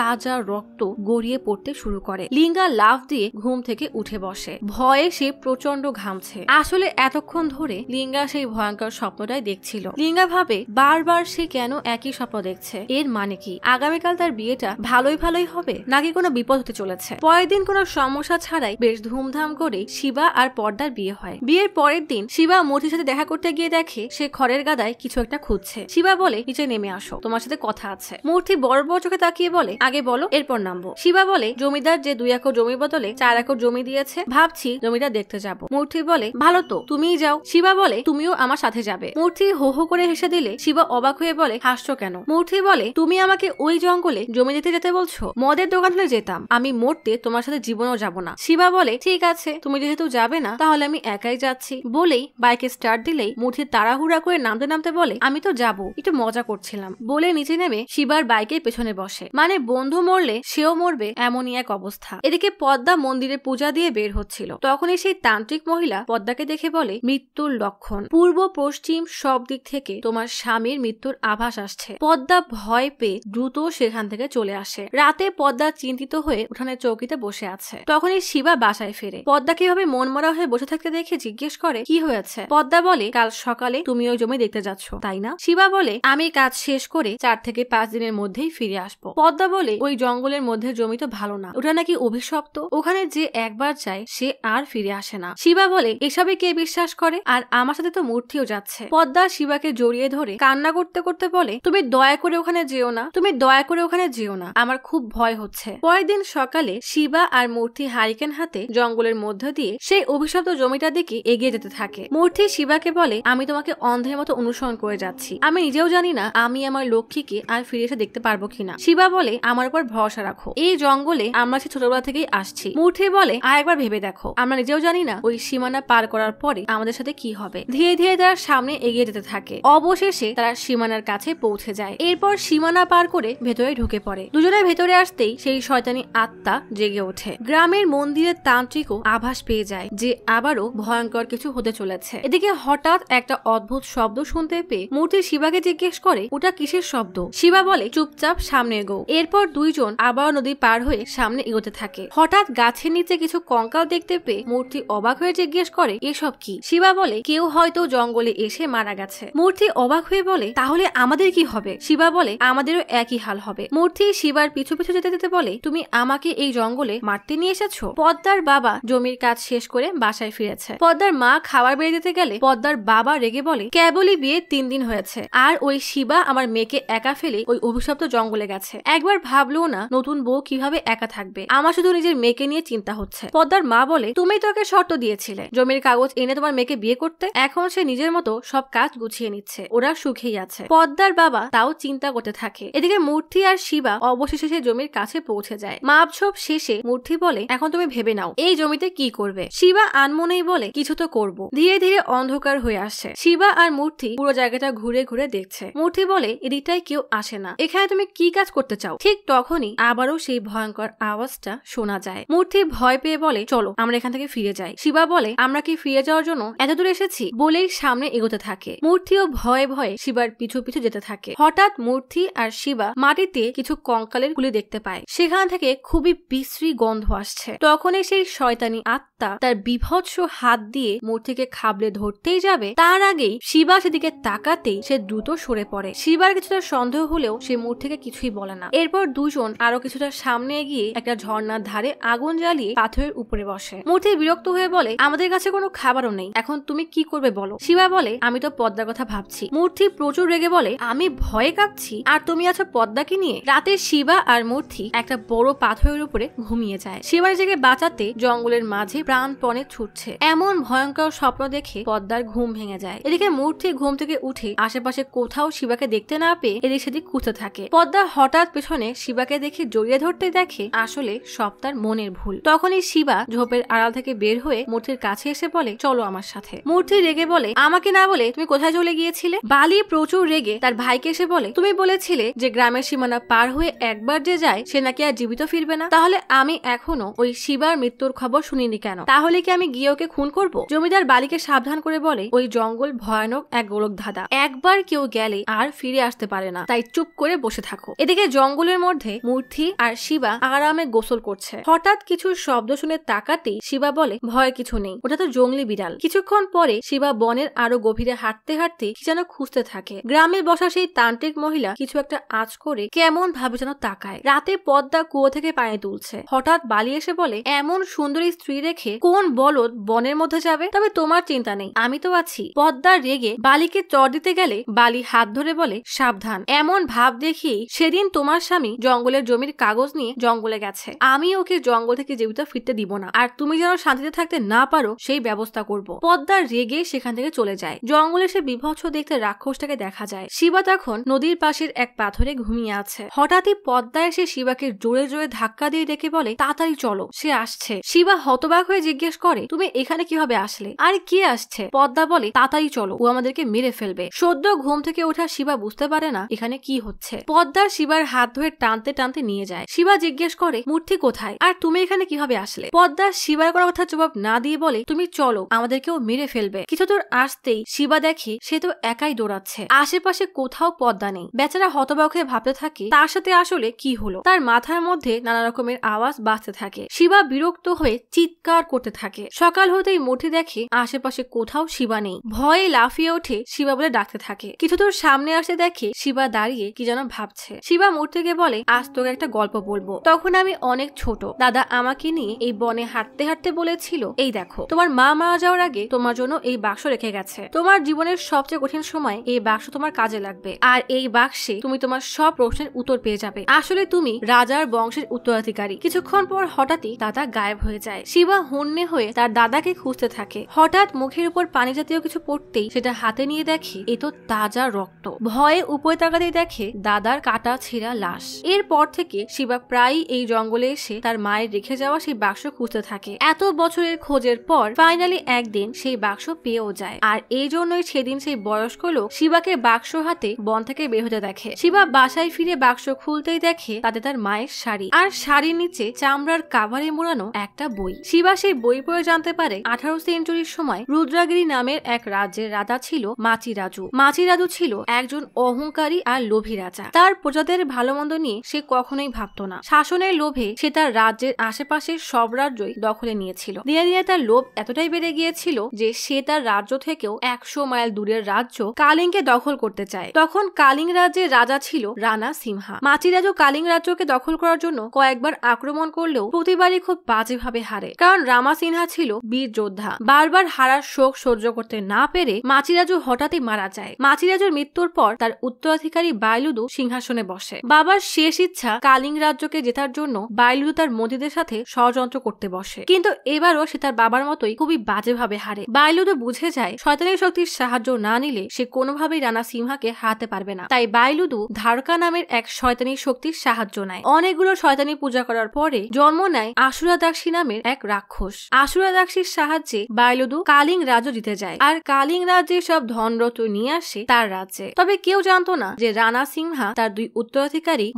তাজা রক্ত গড়িয়ে পড়তে শুরু করে লিঙ্গা লাভ দিয়ে ঘুম থেকে উঠে বসে ভয়ে সে প্রচন্ড ঘামছে আসলে এতক্ষণ ধরে লিঙ্গা সেই ভয়ঙ্কর স্বপ্নটাই দেখছিল লিঙ্গা ভাবে বারবার সে কেন একই স্বপ্ন দেখছে এর মানে কি আগামীকাল তার বিয়েটা ভালোই ভালোই হবে নাকি কোনো বিপদ হতে চলেছে পরের দিন কোনো সমস্যা ছাড়াই বেশ ধুমধাম করে শিবা আর পর্দার বিয়ে হয় বিয়ের পরের দিন শিবা মূর্তির সাথে দেখা করতে গিয়ে দেখে সে খড়ের গাদায় কিছু একটা খুঁজছে শিবা বলে নিচে নেমে আসো তোমার সাথে কথা আছে মূর্তি বড় বড় চোখে তাকিয়ে বলে আগে বলো এরপর নামবো শিবা বলে জমিদার যে দুই একর জমি বদলে চার একর জমি দিয়েছে ভাবছি জমিটা দেখতে যাবো মূর্তি বলে ভালো তো তুমিই যাও শিবা বলে তুমিও আমার সাথে যাবে মূর্তি হো হো করে হেসে দিলে শিবা অবাক হয়ে বলে হাসছো কেন মূর্তি বলে তুমি আমাকে ওই জঙ্গলে জমি দিতে যেতে বলছো মদের দোকান হলে যেতাম আমি মরতে তোমার সাথে জীবনও যাব না শিবা বলে ঠিক আছে তুমি যেহেতু যাবে না তাহলে আমি একাই যাচ্ছি বলেই বাইকে স্টার্ট দিলেই মূর্তি তাড়াহুড়া করে নামতে নামতে বলে আমি তো যাব একটু মজা করছিলাম বলে নিচে নেমে শিবার বাইক নায়কের পেছনে বসে মানে বন্ধু মরলে সেও মরবে এমনই এক অবস্থা এদিকে পদ্মা মন্দিরে পূজা দিয়ে বের হচ্ছিল তখনই সেই তান্ত্রিক মহিলা পদ্মাকে দেখে বলে মৃত্যুর লক্ষণ পূর্ব পশ্চিম সব দিক থেকে তোমার স্বামীর মৃত্যুর আভাস আসছে পদ্মা ভয় পেয়ে দ্রুত সেখান থেকে চলে আসে রাতে পদ্মা চিন্তিত হয়ে উঠানের চৌকিতে বসে আছে তখনই শিবা বাসায় ফেরে পদ্মা কিভাবে মনমরা হয়ে বসে থাকতে দেখে জিজ্ঞেস করে কি হয়েছে পদ্মা বলে কাল সকালে তুমি ওই জমি দেখতে যাচ্ছ তাই না শিবা বলে আমি কাজ শেষ করে চার থেকে পাঁচ দিনের মধ্যে মধ্যেই ফিরে আসবো পদ্মা বলে ওই জঙ্গলের মধ্যে জমি তো ভালো না ওটা নাকি অভিশপ্ত ওখানে যে একবার যায় সে আর ফিরে আসে না শিবা বলে এসবে কে বিশ্বাস করে আর আমার সাথে তো মূর্তিও যাচ্ছে পদ্মা শিবাকে জড়িয়ে ধরে কান্না করতে করতে বলে তুমি দয়া করে ওখানে যেও না তুমি দয়া করে ওখানে যেও না আমার খুব ভয় হচ্ছে পরের দিন সকালে শিবা আর মূর্তি হারিকেন হাতে জঙ্গলের মধ্য দিয়ে সেই অভিশপ্ত জমিটার দিকে এগিয়ে যেতে থাকে মূর্তি শিবাকে বলে আমি তোমাকে অন্ধের মতো অনুসরণ করে যাচ্ছি আমি নিজেও জানি না আমি আমার লক্ষ্মীকে আর ফিরে এসে দেখতে পারি পারবো কিনা শিবা বলে আমার উপর ভরসা রাখো এই জঙ্গলে আমরা সে ছোটবেলা থেকেই আসছি মুঠে বলে আর একবার ভেবে দেখো আমরা নিজেও জানি না ওই সীমানা পার করার পরে আমাদের সাথে কি হবে ধীরে ধীরে তারা সামনে এগিয়ে যেতে থাকে অবশেষে তারা সীমানার কাছে পৌঁছে যায় এরপর সীমানা পার করে ভেতরে ঢুকে পড়ে দুজনে ভেতরে আসতেই সেই শয়তানি আত্মা জেগে ওঠে গ্রামের মন্দিরের তান্ত্রিকও আভাস পেয়ে যায় যে আবারও ভয়ঙ্কর কিছু হতে চলেছে এদিকে হঠাৎ একটা অদ্ভুত শব্দ শুনতে পেয়ে মূর্তি শিবাকে জিজ্ঞেস করে ওটা কিসের শব্দ শিবা বলে চুপ চুপচাপ সামনে এগোও এরপর দুইজন আবার নদী পার হয়ে সামনে এগোতে থাকে হঠাৎ গাছের নিচে কিছু কঙ্কাল দেখতে পেয়ে মূর্তি অবাক হয়ে জিজ্ঞেস করে এসব কি শিবা বলে কেউ হয়তো জঙ্গলে এসে মারা গেছে মূর্তি অবাক হয়ে বলে তাহলে আমাদের কি হবে শিবা বলে আমাদেরও একই হাল হবে মূর্তি শিবার পিছু পিছু যেতে যেতে বলে তুমি আমাকে এই জঙ্গলে মারতে নিয়ে এসেছো পদ্মার বাবা জমির কাজ শেষ করে বাসায় ফিরেছে পদ্মার মা খাবার বেড়ে দিতে গেলে পদ্মার বাবা রেগে বলে কেবলই বিয়ে তিন দিন হয়েছে আর ওই শিবা আমার মেয়েকে একা ফেলে ওই অভিশপ্ত জঙ্গলে গেছে একবার ভাবলেও না নতুন বউ কিভাবে একা থাকবে আমার শুধু নিজের মেয়েকে নিয়ে চিন্তা হচ্ছে পদ্মার মা বলে তুমি তোকে শর্ত দিয়েছিলে জমির কাগজ এনে তোমার মেয়েকে বিয়ে করতে এখন সে নিজের মতো সব কাজ গুছিয়ে নিচ্ছে ওরা সুখেই আছে পদ্মার বাবা তাও চিন্তা করতে থাকে এদিকে মূর্তি আর শিবা অবশেষে সে জমির কাছে পৌঁছে যায় মাপঝোপ শেষে মূর্তি বলে এখন তুমি ভেবে নাও এই জমিতে কি করবে শিবা আনমনেই বলে কিছু তো করব ধীরে ধীরে অন্ধকার হয়ে আসছে শিবা আর মূর্তি পুরো জায়গাটা ঘুরে ঘুরে দেখছে মূর্তি বলে এদিকটায় কেউ আসে না এখানে তুমি তুমি কি কাজ করতে চাও ঠিক তখনই আবারও সেই ভয়ঙ্কর আওয়াজটা শোনা যায় মূর্তি ভয় পেয়ে বলে চলো আমরা এখান থেকে ফিরে যাই শিবা বলে আমরা কি ফিরে যাওয়ার জন্য এত দূর এসেছি বলেই সামনে এগোতে থাকে মূর্তিও ভয়ে ভয়ে শিবার পিছু পিছু যেতে থাকে হঠাৎ মূর্তি আর শিবা মাটিতে কিছু কঙ্কালের গুলি দেখতে পায় সেখান থেকে খুবই বিশ্রী গন্ধ আসছে তখনই সেই শয়তানি আত্ম আত্মা তার বিভৎস হাত দিয়ে মূর্তিকে খাবলে ধরতেই যাবে তার আগেই শিবা সেদিকে তাকাতেই সে দ্রুত সরে পড়ে শিবার কিছুটা সন্দেহ হলেও সে মূর্তিকে কিছুই বলে না এরপর দুজন আরো কিছুটা সামনে গিয়ে একটা ঝর্ণার ধারে আগুন জ্বালিয়ে পাথরের উপরে বসে মূর্তি বিরক্ত হয়ে বলে আমাদের কাছে কোনো খাবারও নেই এখন তুমি কি করবে বলো শিবা বলে আমি তো পদ্মার কথা ভাবছি মূর্তি প্রচুর রেগে বলে আমি ভয়ে কাঁপছি আর তুমি আছো পদ্মাকে নিয়ে রাতে শিবা আর মূর্তি একটা বড় পাথরের উপরে ঘুমিয়ে যায় শিবার জেগে বাঁচাতে জঙ্গলের মাঝে প্রাণপণে ছুটছে এমন ভয়ঙ্কর স্বপ্ন দেখে পদ্মার ঘুম ভেঙে যায় এদিকে মূর্তি ঘুম থেকে উঠে আশেপাশে কোথাও শিবাকে দেখতে না পেয়ে এদিক সেদিক খুঁজতে থাকে পদ্মা হঠাৎ পেছনে শিবাকে দেখে জড়িয়ে ধরতে দেখে আসলে সব তার মনের ভুল তখনই শিবা ঝোপের আড়াল থেকে বের হয়ে মূর্তির কাছে এসে বলে চলো আমার সাথে মূর্তি রেগে বলে আমাকে না বলে তুমি কোথায় চলে গিয়েছিলে বালি প্রচুর রেগে তার ভাইকে এসে বলে তুমি বলেছিলে যে গ্রামের সীমানা পার হয়ে একবার যে যায় সে নাকি আর জীবিত ফিরবে না তাহলে আমি এখনো ওই শিবার মৃত্যুর খবর শুনিনি কেন কেন তাহলে কি আমি গিয়ে ওকে খুন করব জমিদার বালিকে সাবধান করে বলে ওই জঙ্গল ভয়ানক এক গোলক ধাঁধা একবার কেউ গেলে আর ফিরে আসতে পারে না তাই চুপ করে বসে থাকো এদিকে জঙ্গলের মধ্যে মূর্তি আর শিবা আরামে গোসল করছে হঠাৎ কিছু শব্দ শুনে তাকাতেই শিবা বলে ভয় কিছু নেই ওটা তো জঙ্গলি বিড়াল কিছুক্ষণ পরে শিবা বনের আরো গভীরে হাঁটতে হাঁটতে কি যেন খুঁজতে থাকে গ্রামে বসা সেই তান্ত্রিক মহিলা কিছু একটা আজ করে কেমন ভাবে যেন তাকায় রাতে পদ্মা কুয়ো থেকে পায়ে তুলছে হঠাৎ বালি এসে বলে এমন সুন্দরী স্ত্রী রেখে দেখে কোন বলদ বনের মধ্যে যাবে তবে তোমার চিন্তা নেই আমি তো আছি পদ্মার রেগে বালিকে চর দিতে গেলে বালি হাত ধরে বলে সাবধান এমন ভাব দেখিয়েই সেদিন তোমার স্বামী জঙ্গলের জমির কাগজ নিয়ে জঙ্গলে গেছে আমি ওকে জঙ্গল থেকে জীবিত ফিরতে দিব না আর তুমি যেন শান্তিতে থাকতে না পারো সেই ব্যবস্থা করব পদ্মার রেগে সেখান থেকে চলে যায় জঙ্গলে সে বিভৎস দেখতে রাক্ষসটাকে দেখা যায় শিবা তখন নদীর পাশের এক পাথরে ঘুমিয়ে আছে হঠাৎই পদ্মা এসে শিবাকে জোরে জোরে ধাক্কা দিয়ে ডেকে বলে তাড়াতাড়ি চলো সে আসছে শিবা হতবাক হয়ে জিজ্ঞেস করে তুমি এখানে কিভাবে আসলে আর কে আসছে পদ্মা বলে তাতাই চলো ও আমাদেরকে মেরে ফেলবে সদ্য ঘুম থেকে ওঠা শিবা বুঝতে পারে না এখানে কি হচ্ছে পদ্মার শিবার হাত ধরে টানতে টানতে নিয়ে যায় শিবা জিজ্ঞেস করে মূর্তি কোথায় আর তুমি এখানে কিভাবে আসলে পদ্মা শিবার করার কথা জবাব না দিয়ে বলে তুমি চলো আমাদেরকেও মেরে ফেলবে কিছু দূর আসতেই শিবা দেখে সে তো একাই দৌড়াচ্ছে আশেপাশে কোথাও পদ্মা নেই বেচারা হতবাক হয়ে ভাবতে থাকে তার সাথে আসলে কি হলো তার মাথার মধ্যে নানা রকমের আওয়াজ বাঁচতে থাকে শিবা বিরক্ত হয়ে চিৎকার চিৎকার করতে থাকে সকাল হতেই মোটি দেখে আশেপাশে কোথাও শিবা নেই ভয়ে লাফিয়ে ওঠে শিবা বলে ডাকতে থাকে কিছু দূর সামনে আসে দেখে শিবা দাঁড়িয়ে কি যেন ভাবছে শিবা মোর্তিকে বলে আজ তোকে একটা গল্প বলবো তখন আমি অনেক ছোট দাদা আমাকে নিয়ে এই বনে হাঁটতে হাঁটতে বলেছিল এই দেখো তোমার মা মারা যাওয়ার আগে তোমার জন্য এই বাক্স রেখে গেছে তোমার জীবনের সবচেয়ে কঠিন সময় এই বাক্স তোমার কাজে লাগবে আর এই বাক্সে তুমি তোমার সব প্রশ্নের উত্তর পেয়ে যাবে আসলে তুমি রাজার বংশের উত্তরাধিকারী কিছুক্ষণ পর হঠাৎই দাদা গায়েব হয়ে যায় শিবা হন্যে হয়ে তার দাদাকে খুঁজতে থাকে হঠাৎ মুখের উপর পানি জাতীয় কিছু পড়তেই সেটা হাতে নিয়ে দেখে এ তো তাজা রক্ত ভয়ে উপরে তাকাতে দেখে দাদার কাটা ছিঁড়া লাশ এরপর থেকে শিবা প্রায়ই এই জঙ্গলে এসে তার মায়ের রেখে যাওয়া সেই বাক্স খুঁজতে থাকে এত বছরের খোঁজের পর ফাইনালি একদিন সেই বাক্স পেয়েও যায় আর এই জন্যই সেদিন সেই বয়স্ক লোক শিবাকে বাক্স হাতে বন থেকে বের হতে দেখে শিবা বাসায় ফিরে বাক্স খুলতেই দেখে তাতে তার মায়ের শাড়ি আর শাড়ির নিচে চামড়ার কাভারে মোড়ানো একটা বই শিবা সেই বই পড়ে জানতে পারে আঠারো সেঞ্চুরির সময় রুদ্রাগিরি নামের এক রাজ্যের রাজা ছিল মাচি রাজু মাচি রাজু ছিল একজন অহংকারী আর লোভী রাজা তার প্রজাদের ভালো মন্দ নিয়ে সে কখনোই ভাবত না শাসনের লোভে সে তার রাজ্যের আশেপাশের সব রাজ্যই দখলে নিয়েছিল ধীরে ধীরে তার লোভ এতটাই বেড়ে গিয়েছিল যে সে তার রাজ্য থেকেও একশো মাইল দূরের রাজ্য কালিংকে দখল করতে চায় তখন কালিং রাজ্যের রাজা ছিল রানা সিমহা মাচি রাজু কালিং রাজ্যকে দখল করার জন্য কয়েকবার আক্রমণ করলেও প্রতিবারই খুব বাজেভাবে হারে কারণ রামা সিনহা ছিল বীর যোদ্ধা বারবার হারার শোক সহ্য করতে না পেরে মাচিরাজু হঠাৎই মারা যায় মাচিরাজুর মৃত্যুর পর তার উত্তরাধিকারী বাইলুদু সিংহাসনে বসে বাবার শেষ ইচ্ছা কালিং রাজ্যকে জেতার জন্য বাইলুদু তার মোদিদের সাথে ষড়যন্ত্র করতে বসে কিন্তু এবারও সে তার বাবার মতোই খুবই বাজেভাবে হারে বাইলুদু বুঝে যায় শয়তানের শক্তির সাহায্য না নিলে সে কোনোভাবেই রানা সিংহাকে হারাতে পারবে না তাই বাইলুদু ধারকা নামের এক শয়তানি শক্তির সাহায্য নেয় অনেকগুলো শয়তানি পূজা করার পরে জন্ম নেয় আশুরা দাসী নামের এক রাক্ষস রাক্ষস আসুরা রাক্ষসীর সাহায্যে বাইলুদু কালিং রাজ্য জিতে যায় আর কালিং রাজ্যে সব ধনরত নিয়ে আসে তার রাজ্যে তবে কেউ জানতো না যে রানা সিংহা তার দুই উত্তরাধিকারী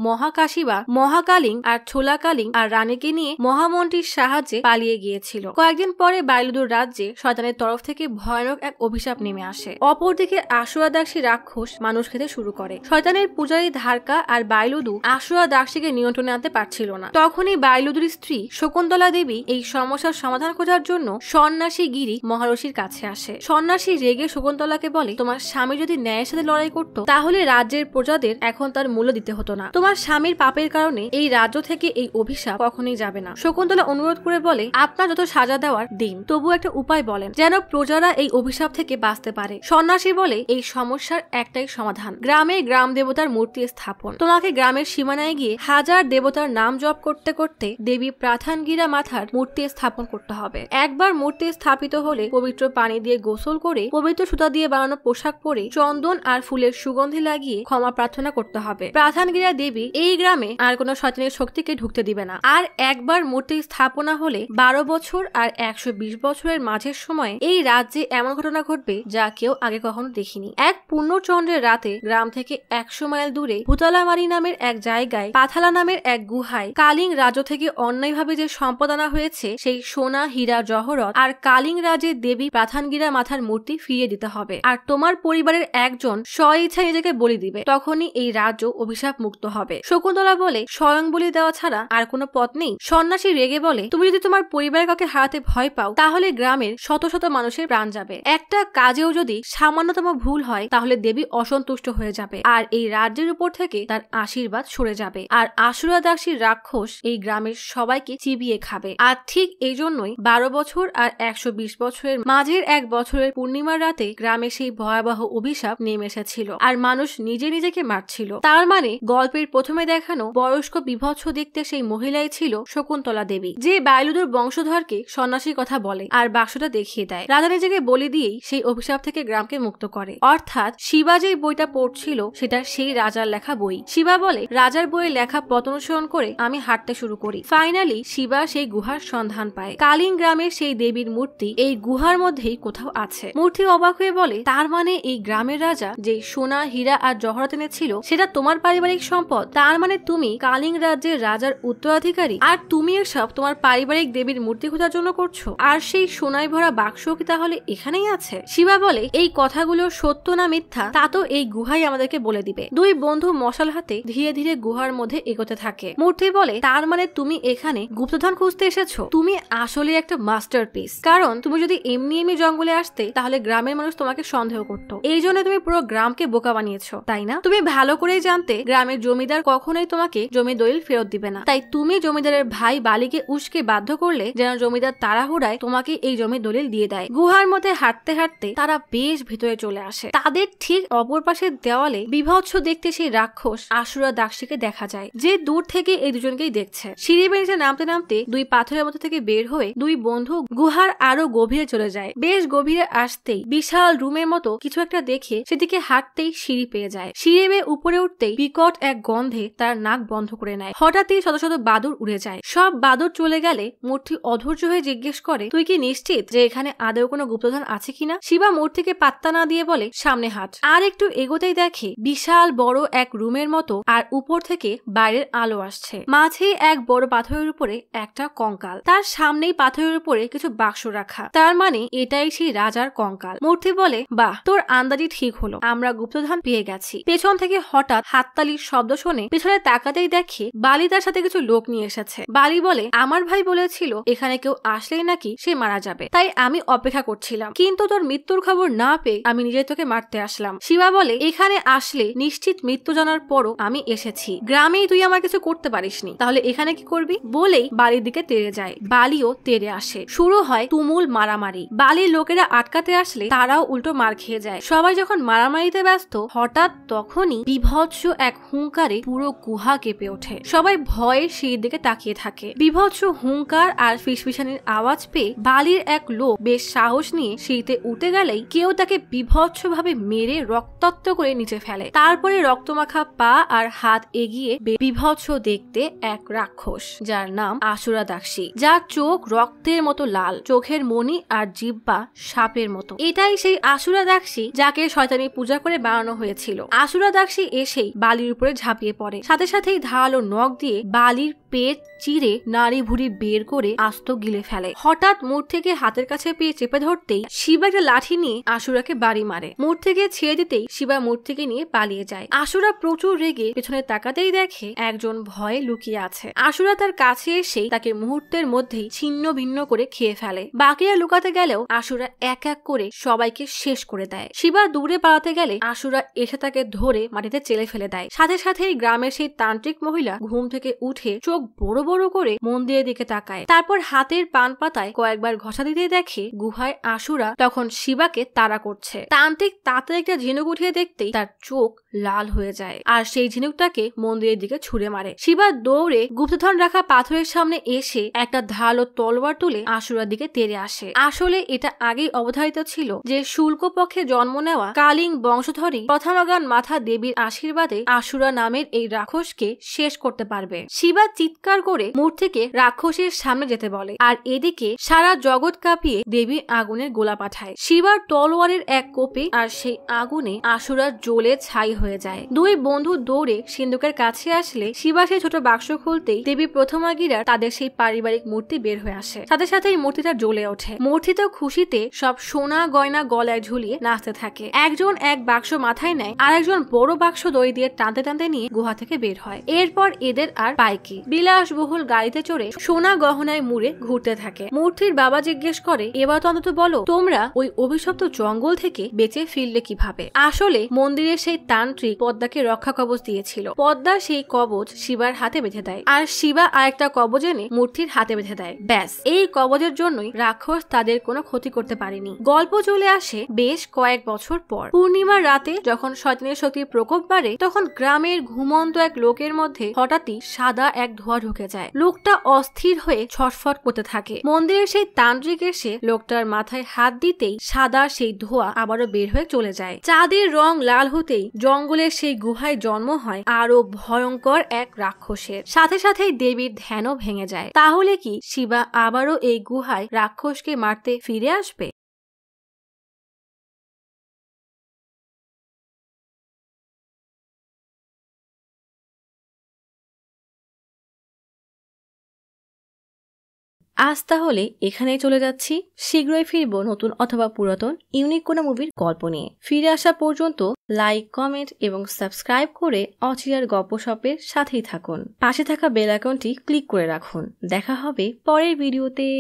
বা মহাকালিং আর কালিং আর রানীকে নিয়ে মহামন্ত্রীর সাহায্যে পালিয়ে গিয়েছিল কয়েকদিন পরে বাইলুদুর রাজ্যে শয়তানের তরফ থেকে ভয়ানক এক অভিশাপ নেমে আসে অপরদিকে আশুয়া দাসী রাক্ষস মানুষ খেতে শুরু করে শয়তানের পূজারী ধারকা আর বাইলুদু আশুয়া দাসীকে নিয়ন্ত্রণে আনতে পারছিল না তখনই বাইলুদুর স্ত্রী শকুন্তলা দেবী এই সমস্যা সমস্যার সমাধান খোঁজার জন্য সন্ন্যাসী গিরি মহারষির কাছে আসে সন্ন্যাসী রেগে শকুন্তলাকে বলে তোমার স্বামী যদি ন্যায়ের সাথে লড়াই করত তাহলে রাজ্যের প্রজাদের এখন তার মূল্য দিতে হতো না তোমার স্বামীর পাপের কারণে এই রাজ্য থেকে এই অভিশাপ কখনোই যাবে না শকুন্তলা অনুরোধ করে বলে আপনার যত সাজা দেওয়ার দিন তবু একটা উপায় বলেন যেন প্রজারা এই অভিশাপ থেকে বাঁচতে পারে সন্ন্যাসী বলে এই সমস্যার একটাই সমাধান গ্রামে গ্রাম দেবতার মূর্তি স্থাপন তোমাকে গ্রামের সীমানায় গিয়ে হাজার দেবতার নাম জপ করতে করতে দেবী প্রাথানগিরা মাথার মূর্তি স্থাপন দখল করতে হবে একবার মূর্তি স্থাপিত হলে পবিত্র পানি দিয়ে গোসল করে পবিত্র সুতা দিয়ে বানানো পোশাক পরে চন্দন আর ফুলের সুগন্ধি লাগিয়ে ক্ষমা প্রার্থনা করতে হবে প্রাধানগিরা দেবী এই গ্রামে আর কোনো সচেনের শক্তিকে ঢুকতে দিবে না আর একবার মূর্তি স্থাপনা হলে বারো বছর আর একশো বিশ বছরের মাঝের সময় এই রাজ্যে এমন ঘটনা ঘটবে যা কেউ আগে কখনো দেখিনি এক পূর্ণচন্দ্রের রাতে গ্রাম থেকে একশো মাইল দূরে ভুতলামারি নামের এক জায়গায় পাথালা নামের এক গুহায় কালিং রাজ্য থেকে অন্যায়ভাবে যে সম্পাদনা হয়েছে সেই সোনা হীরা জহরত আর কালিং রাজের দেবী প্রাথানগিরা মাথার মূর্তি ফিরিয়ে দিতে হবে আর তোমার পরিবারের একজন স্বইচ্ছা নিজেকে বলি দিবে তখনই এই রাজ্য অভিশাপ মুক্ত হবে শকুন্তলা বলে স্বয়ং বলি দেওয়া ছাড়া আর কোনো পথ নেই সন্ন্যাসী রেগে বলে তুমি যদি তোমার পরিবারের কাউকে হারাতে ভয় পাও তাহলে গ্রামের শত শত মানুষের প্রাণ যাবে একটা কাজেও যদি সামান্যতম ভুল হয় তাহলে দেবী অসন্তুষ্ট হয়ে যাবে আর এই রাজ্যের উপর থেকে তার আশীর্বাদ সরে যাবে আর আশুরা দাসীর রাক্ষস এই গ্রামের সবাইকে চিবিয়ে খাবে আর ঠিক এই জন্যই বারো বছর আর একশো বিশ বছরের মাঝের এক বছরের পূর্ণিমার রাতে গ্রামে সেই ভয়াবহ অভিশাপ নেমে এসেছিল আর মানুষ নিজে নিজেকে মারছিল তার মানে গল্পের প্রথমে দেখানো বয়স্ক বিভৎস দেখতে সেই মহিলাই ছিল শকুন্তলা দেবী যে বায়ুদুর বংশধরকে সন্ন্যাসীর কথা বলে আর বাক্সটা দেখিয়ে দেয় রাজা নিজেকে বলি দিয়েই সেই অভিশাপ থেকে গ্রামকে মুক্ত করে অর্থাৎ শিবা যেই বইটা পড়ছিল সেটা সেই রাজার লেখা বই শিবা বলে রাজার বইয়ের লেখা পতনুসরণ করে আমি হাঁটতে শুরু করি ফাইনালি শিবা সেই গুহার সন্ধান পায় পায় কালিং গ্রামের সেই দেবীর মূর্তি এই গুহার মধ্যেই কোথাও আছে মূর্তি অবাক হয়ে বলে তার মানে এই গ্রামের রাজা যে সোনা হীরা আর জহরাত ছিল সেটা তোমার পারিবারিক সম্পদ তার মানে তুমি কালিং রাজ্যের রাজার উত্তরাধিকারী আর তুমি এসব তোমার পারিবারিক দেবীর মূর্তি খোঁজার জন্য করছো আর সেই সোনায় ভরা বাক্স কি তাহলে এখানেই আছে শিবা বলে এই কথাগুলো সত্য না মিথ্যা তা তো এই গুহাই আমাদেরকে বলে দিবে দুই বন্ধু মশাল হাতে ধীরে ধীরে গুহার মধ্যে এগোতে থাকে মূর্তি বলে তার মানে তুমি এখানে গুপ্তধন খুঁজতে এসেছো তুমি আসলে একটা মাস্টারপিস কারণ তুমি যদি এমনি এমনি জঙ্গলে আসতে তাহলে গ্রামের মানুষ তোমাকে সন্দেহ করতো এই জন্য তুমি পুরো গ্রামকে বোকা বানিয়েছো তাই না তুমি ভালো করেই জানতে গ্রামের জমিদার কখনোই তোমাকে জমি দলিল ফেরত দিবে না তাই তুমি জমিদারের ভাই বালিকে উস্কে বাধ্য করলে যেন জমিদার তাড়াহুড়ায় তোমাকে এই জমি দলিল দিয়ে দেয় গুহার মধ্যে হাঁটতে হাঁটতে তারা বেশ ভিতরে চলে আসে তাদের ঠিক অপর পাশের দেওয়ালে বিভৎস দেখতে সেই রাক্ষস আশুরা দাক্ষীকে দেখা যায় যে দূর থেকে এই দুজনকেই দেখছে সিঁড়ি বেঞ্চে নামতে নামতে দুই পাথরের মধ্যে থেকে বের বের হয়ে দুই বন্ধু গুহার আরো গভীরে চলে যায় বেশ গভীরে আসতেই বিশাল রুমের মতো কিছু একটা দেখে সেদিকে হাঁটতেই সিঁড়ি পেয়ে যায় সিঁড়ি বেয়ে উপরে উঠতেই বিকট এক গন্ধে তার নাক বন্ধ করে নেয় হঠাৎই শত শত বাদুর উড়ে যায় সব বাদুর চলে গেলে মূর্তি অধৈর্য হয়ে জিজ্ঞেস করে তুই কি নিশ্চিত যে এখানে আদৌ কোনো গুপ্তধন আছে কিনা শিবা মূর্তিকে পাত্তা না দিয়ে বলে সামনে হাট আর একটু এগোতেই দেখে বিশাল বড় এক রুমের মতো আর উপর থেকে বাইরের আলো আসছে মাঝে এক বড় পাথরের উপরে একটা কঙ্কাল তার সামনে সামনেই পাথরের উপরে কিছু বাক্স রাখা তার মানে এটাই সেই রাজার কঙ্কাল মূর্তি বলে বাহ তোর আন্দাজি ঠিক হলো আমরা গুপ্তধন পেয়ে গেছি পেছন থেকে হঠাৎ হাততালির শব্দ শুনে পেছনে তাকাতেই দেখে বালি তার সাথে কিছু লোক নিয়ে এসেছে বালি বলে আমার ভাই বলেছিল এখানে কেউ আসলেই নাকি সে মারা যাবে তাই আমি অপেক্ষা করছিলাম কিন্তু তোর মৃত্যুর খবর না পেয়ে আমি নিজে তোকে মারতে আসলাম শিবা বলে এখানে আসলে নিশ্চিত মৃত্যু জানার পরও আমি এসেছি গ্রামেই তুই আমার কিছু করতে পারিসনি তাহলে এখানে কি করবি বলেই বালির দিকে তেড়ে যায় বালি বালিও তেড়ে আসে শুরু হয় তুমুল মারামারি বালির লোকেরা আটকাতে আসলে তারাও উল্টো মার খেয়ে যায় সবাই যখন মারামারিতে ব্যস্ত হঠাৎ তখনই বিভৎস এক হুঙ্কারে পুরো গুহা কেঁপে ওঠে সবাই ভয়ে সেই দিকে তাকিয়ে থাকে বিভৎস হুঙ্কার আর ফিসফিসানির আওয়াজ পেয়ে বালির এক লোক বেশ সাহস নিয়ে সেইতে উঠে গেলেই কেউ তাকে ভাবে মেরে রক্তাক্ত করে নিচে ফেলে তারপরে রক্তমাখা পা আর হাত এগিয়ে বিভৎস দেখতে এক রাক্ষস যার নাম আশুরা দাক্ষী যার চোখ চোখ রক্তের মতো লাল চোখের মনি আর জিব্বা সাপের মতো এটাই সেই আসুরা দাক্ষী যাকে শয়তানি পূজা করে বানানো হয়েছিল আসুরা দাক্ষী এসেই বালির উপরে ঝাঁপিয়ে পড়ে সাথে সাথেই ধারালো নখ দিয়ে বালির পেট চিরে নাড়ি ভুড়ি বের করে আস্ত গিলে ফেলে হঠাৎ মোড় থেকে হাতের কাছে পেয়ে চেপে ধরতেই শিবা একটা লাঠি নিয়ে আশুরাকে বাড়ি মারে মোড় থেকে ছেড়ে দিতেই শিবা মোড় থেকে নিয়ে পালিয়ে যায় আশুরা প্রচুর রেগে পেছনে তাকাতেই দেখে একজন ভয়ে লুকিয়ে আছে আশুরা তার কাছে এসেই তাকে মুহূর্তের মধ্যেই ছিন্ন ভিন্ন করে খেয়ে ফেলে বাকিরা লুকাতে গেলেও আশুরা এক এক করে সবাইকে শেষ করে দেয় শিবা দূরে পালাতে গেলে আশুরা এসে তাকে ধরে মাটিতে চেলে ফেলে দেয় সাথে সাথেই গ্রামের সেই তান্ত্রিক মহিলা ঘুম থেকে উঠে চোখ বড় বড় করে মন্দিরের দিকে তাকায় তারপর হাতের পান পাতায় কয়েকবার ঘষা দিতে দেখে গুহায় আশুরা তখন শিবাকে তাড়া করছে তান্ত্রিক তাতে একটা ঝিনুক উঠিয়ে দেখতেই তার চোখ লাল হয়ে যায় আর সেই ঝিনুকটাকে মন্দিরের দিকে ছুড়ে মারে শিবা দৌড়ে গুপ্তধন রাখা পাথরের সামনে এসে একটা ধাল ও তলোয়ার তুলে আশুরার দিকে তেরে আসে আসলে এটা আগেই অবধারিত ছিল যে শুল্ক পক্ষে জন্ম নেওয়া কালিং বংশধরই প্রথমাগান মাথা দেবীর আশীর্বাদে আশুরা নামের এই রাক্ষসকে শেষ করতে পারবে শিবা চিৎকার করে মূর্তিকে রাক্ষসের সামনে যেতে বলে আর এদিকে সারা জগৎ কাঁপিয়ে দেবী আগুনের গোলা পাঠায় শিবার তলোয়ারের এক কোপে আর সেই আগুনে আশুরা জ্বলে ছাই হয়ে যায় দুই বন্ধু দৌড়ে সিন্ধুকের কাছে আসলে শিবা সেই ছোট বাক্স খুলতেই দেবী আগিরা তাদের সেই পারিবারিক মূর্তি বের হয়ে আসে সাথে সাথে এই মূর্তিটা জ্বলে ওঠে মূর্তি তো খুশিতে সব সোনা গয়না গলায় ঝুলিয়ে নাচতে থাকে একজন এক বাক্স মাথায় নেয় আর একজন বড় বাক্স দই দিয়ে টানতে টানতে নিয়ে গুহা থেকে বের হয় এরপর এদের আর পাইকি বিলাসবহুল গাড়িতে চড়ে সোনা গহনায় মুড়ে ঘুরতে থাকে মূর্তির বাবা জিজ্ঞেস করে এবার তো অন্তত বলো তোমরা ওই অভিশপ্ত জঙ্গল থেকে বেঁচে ফিরলে কিভাবে আসলে মন্দিরের সেই টান তান্ত্রিক পদ্মাকে রক্ষা কবচ দিয়েছিল পদ্মা সেই কবচ শিবার হাতে বেঁধে দেয় আর শিবা আর একটা কবচ এনে মূর্তির হাতে বেঁধে দেয় ব্যাস এই কবচের জন্যই রাক্ষস তাদের কোনো ক্ষতি করতে পারেনি গল্প চলে আসে বেশ কয়েক বছর পর পূর্ণিমার রাতে যখন শয়তানের শক্তির প্রকোপ বাড়ে তখন গ্রামের ঘুমন্ত এক লোকের মধ্যে হঠাৎই সাদা এক ধোয়া ঢুকে যায় লোকটা অস্থির হয়ে ছটফট করতে থাকে মন্দিরের সেই তান্ত্রিক এসে লোকটার মাথায় হাত দিতেই সাদা সেই ধোয়া আবারও বের হয়ে চলে যায় চাঁদের রং লাল হতেই জং জঙ্গলের সেই গুহায় জন্ম হয় আরো ভয়ঙ্কর এক রাক্ষসের সাথে সাথেই দেবীর ধ্যানও ভেঙে যায় তাহলে কি শিবা আবারও এই গুহায় রাক্ষসকে মারতে ফিরে আসবে আজ তাহলে এখানেই চলে যাচ্ছি শীঘ্রই ফিরবো নতুন অথবা পুরাতন ইউনিক কোনো মুভির গল্প নিয়ে ফিরে আসা পর্যন্ত লাইক কমেন্ট এবং সাবস্ক্রাইব করে অচিরার শপের সাথেই থাকুন পাশে থাকা বেল আইকনটি ক্লিক করে রাখুন দেখা হবে পরের ভিডিওতে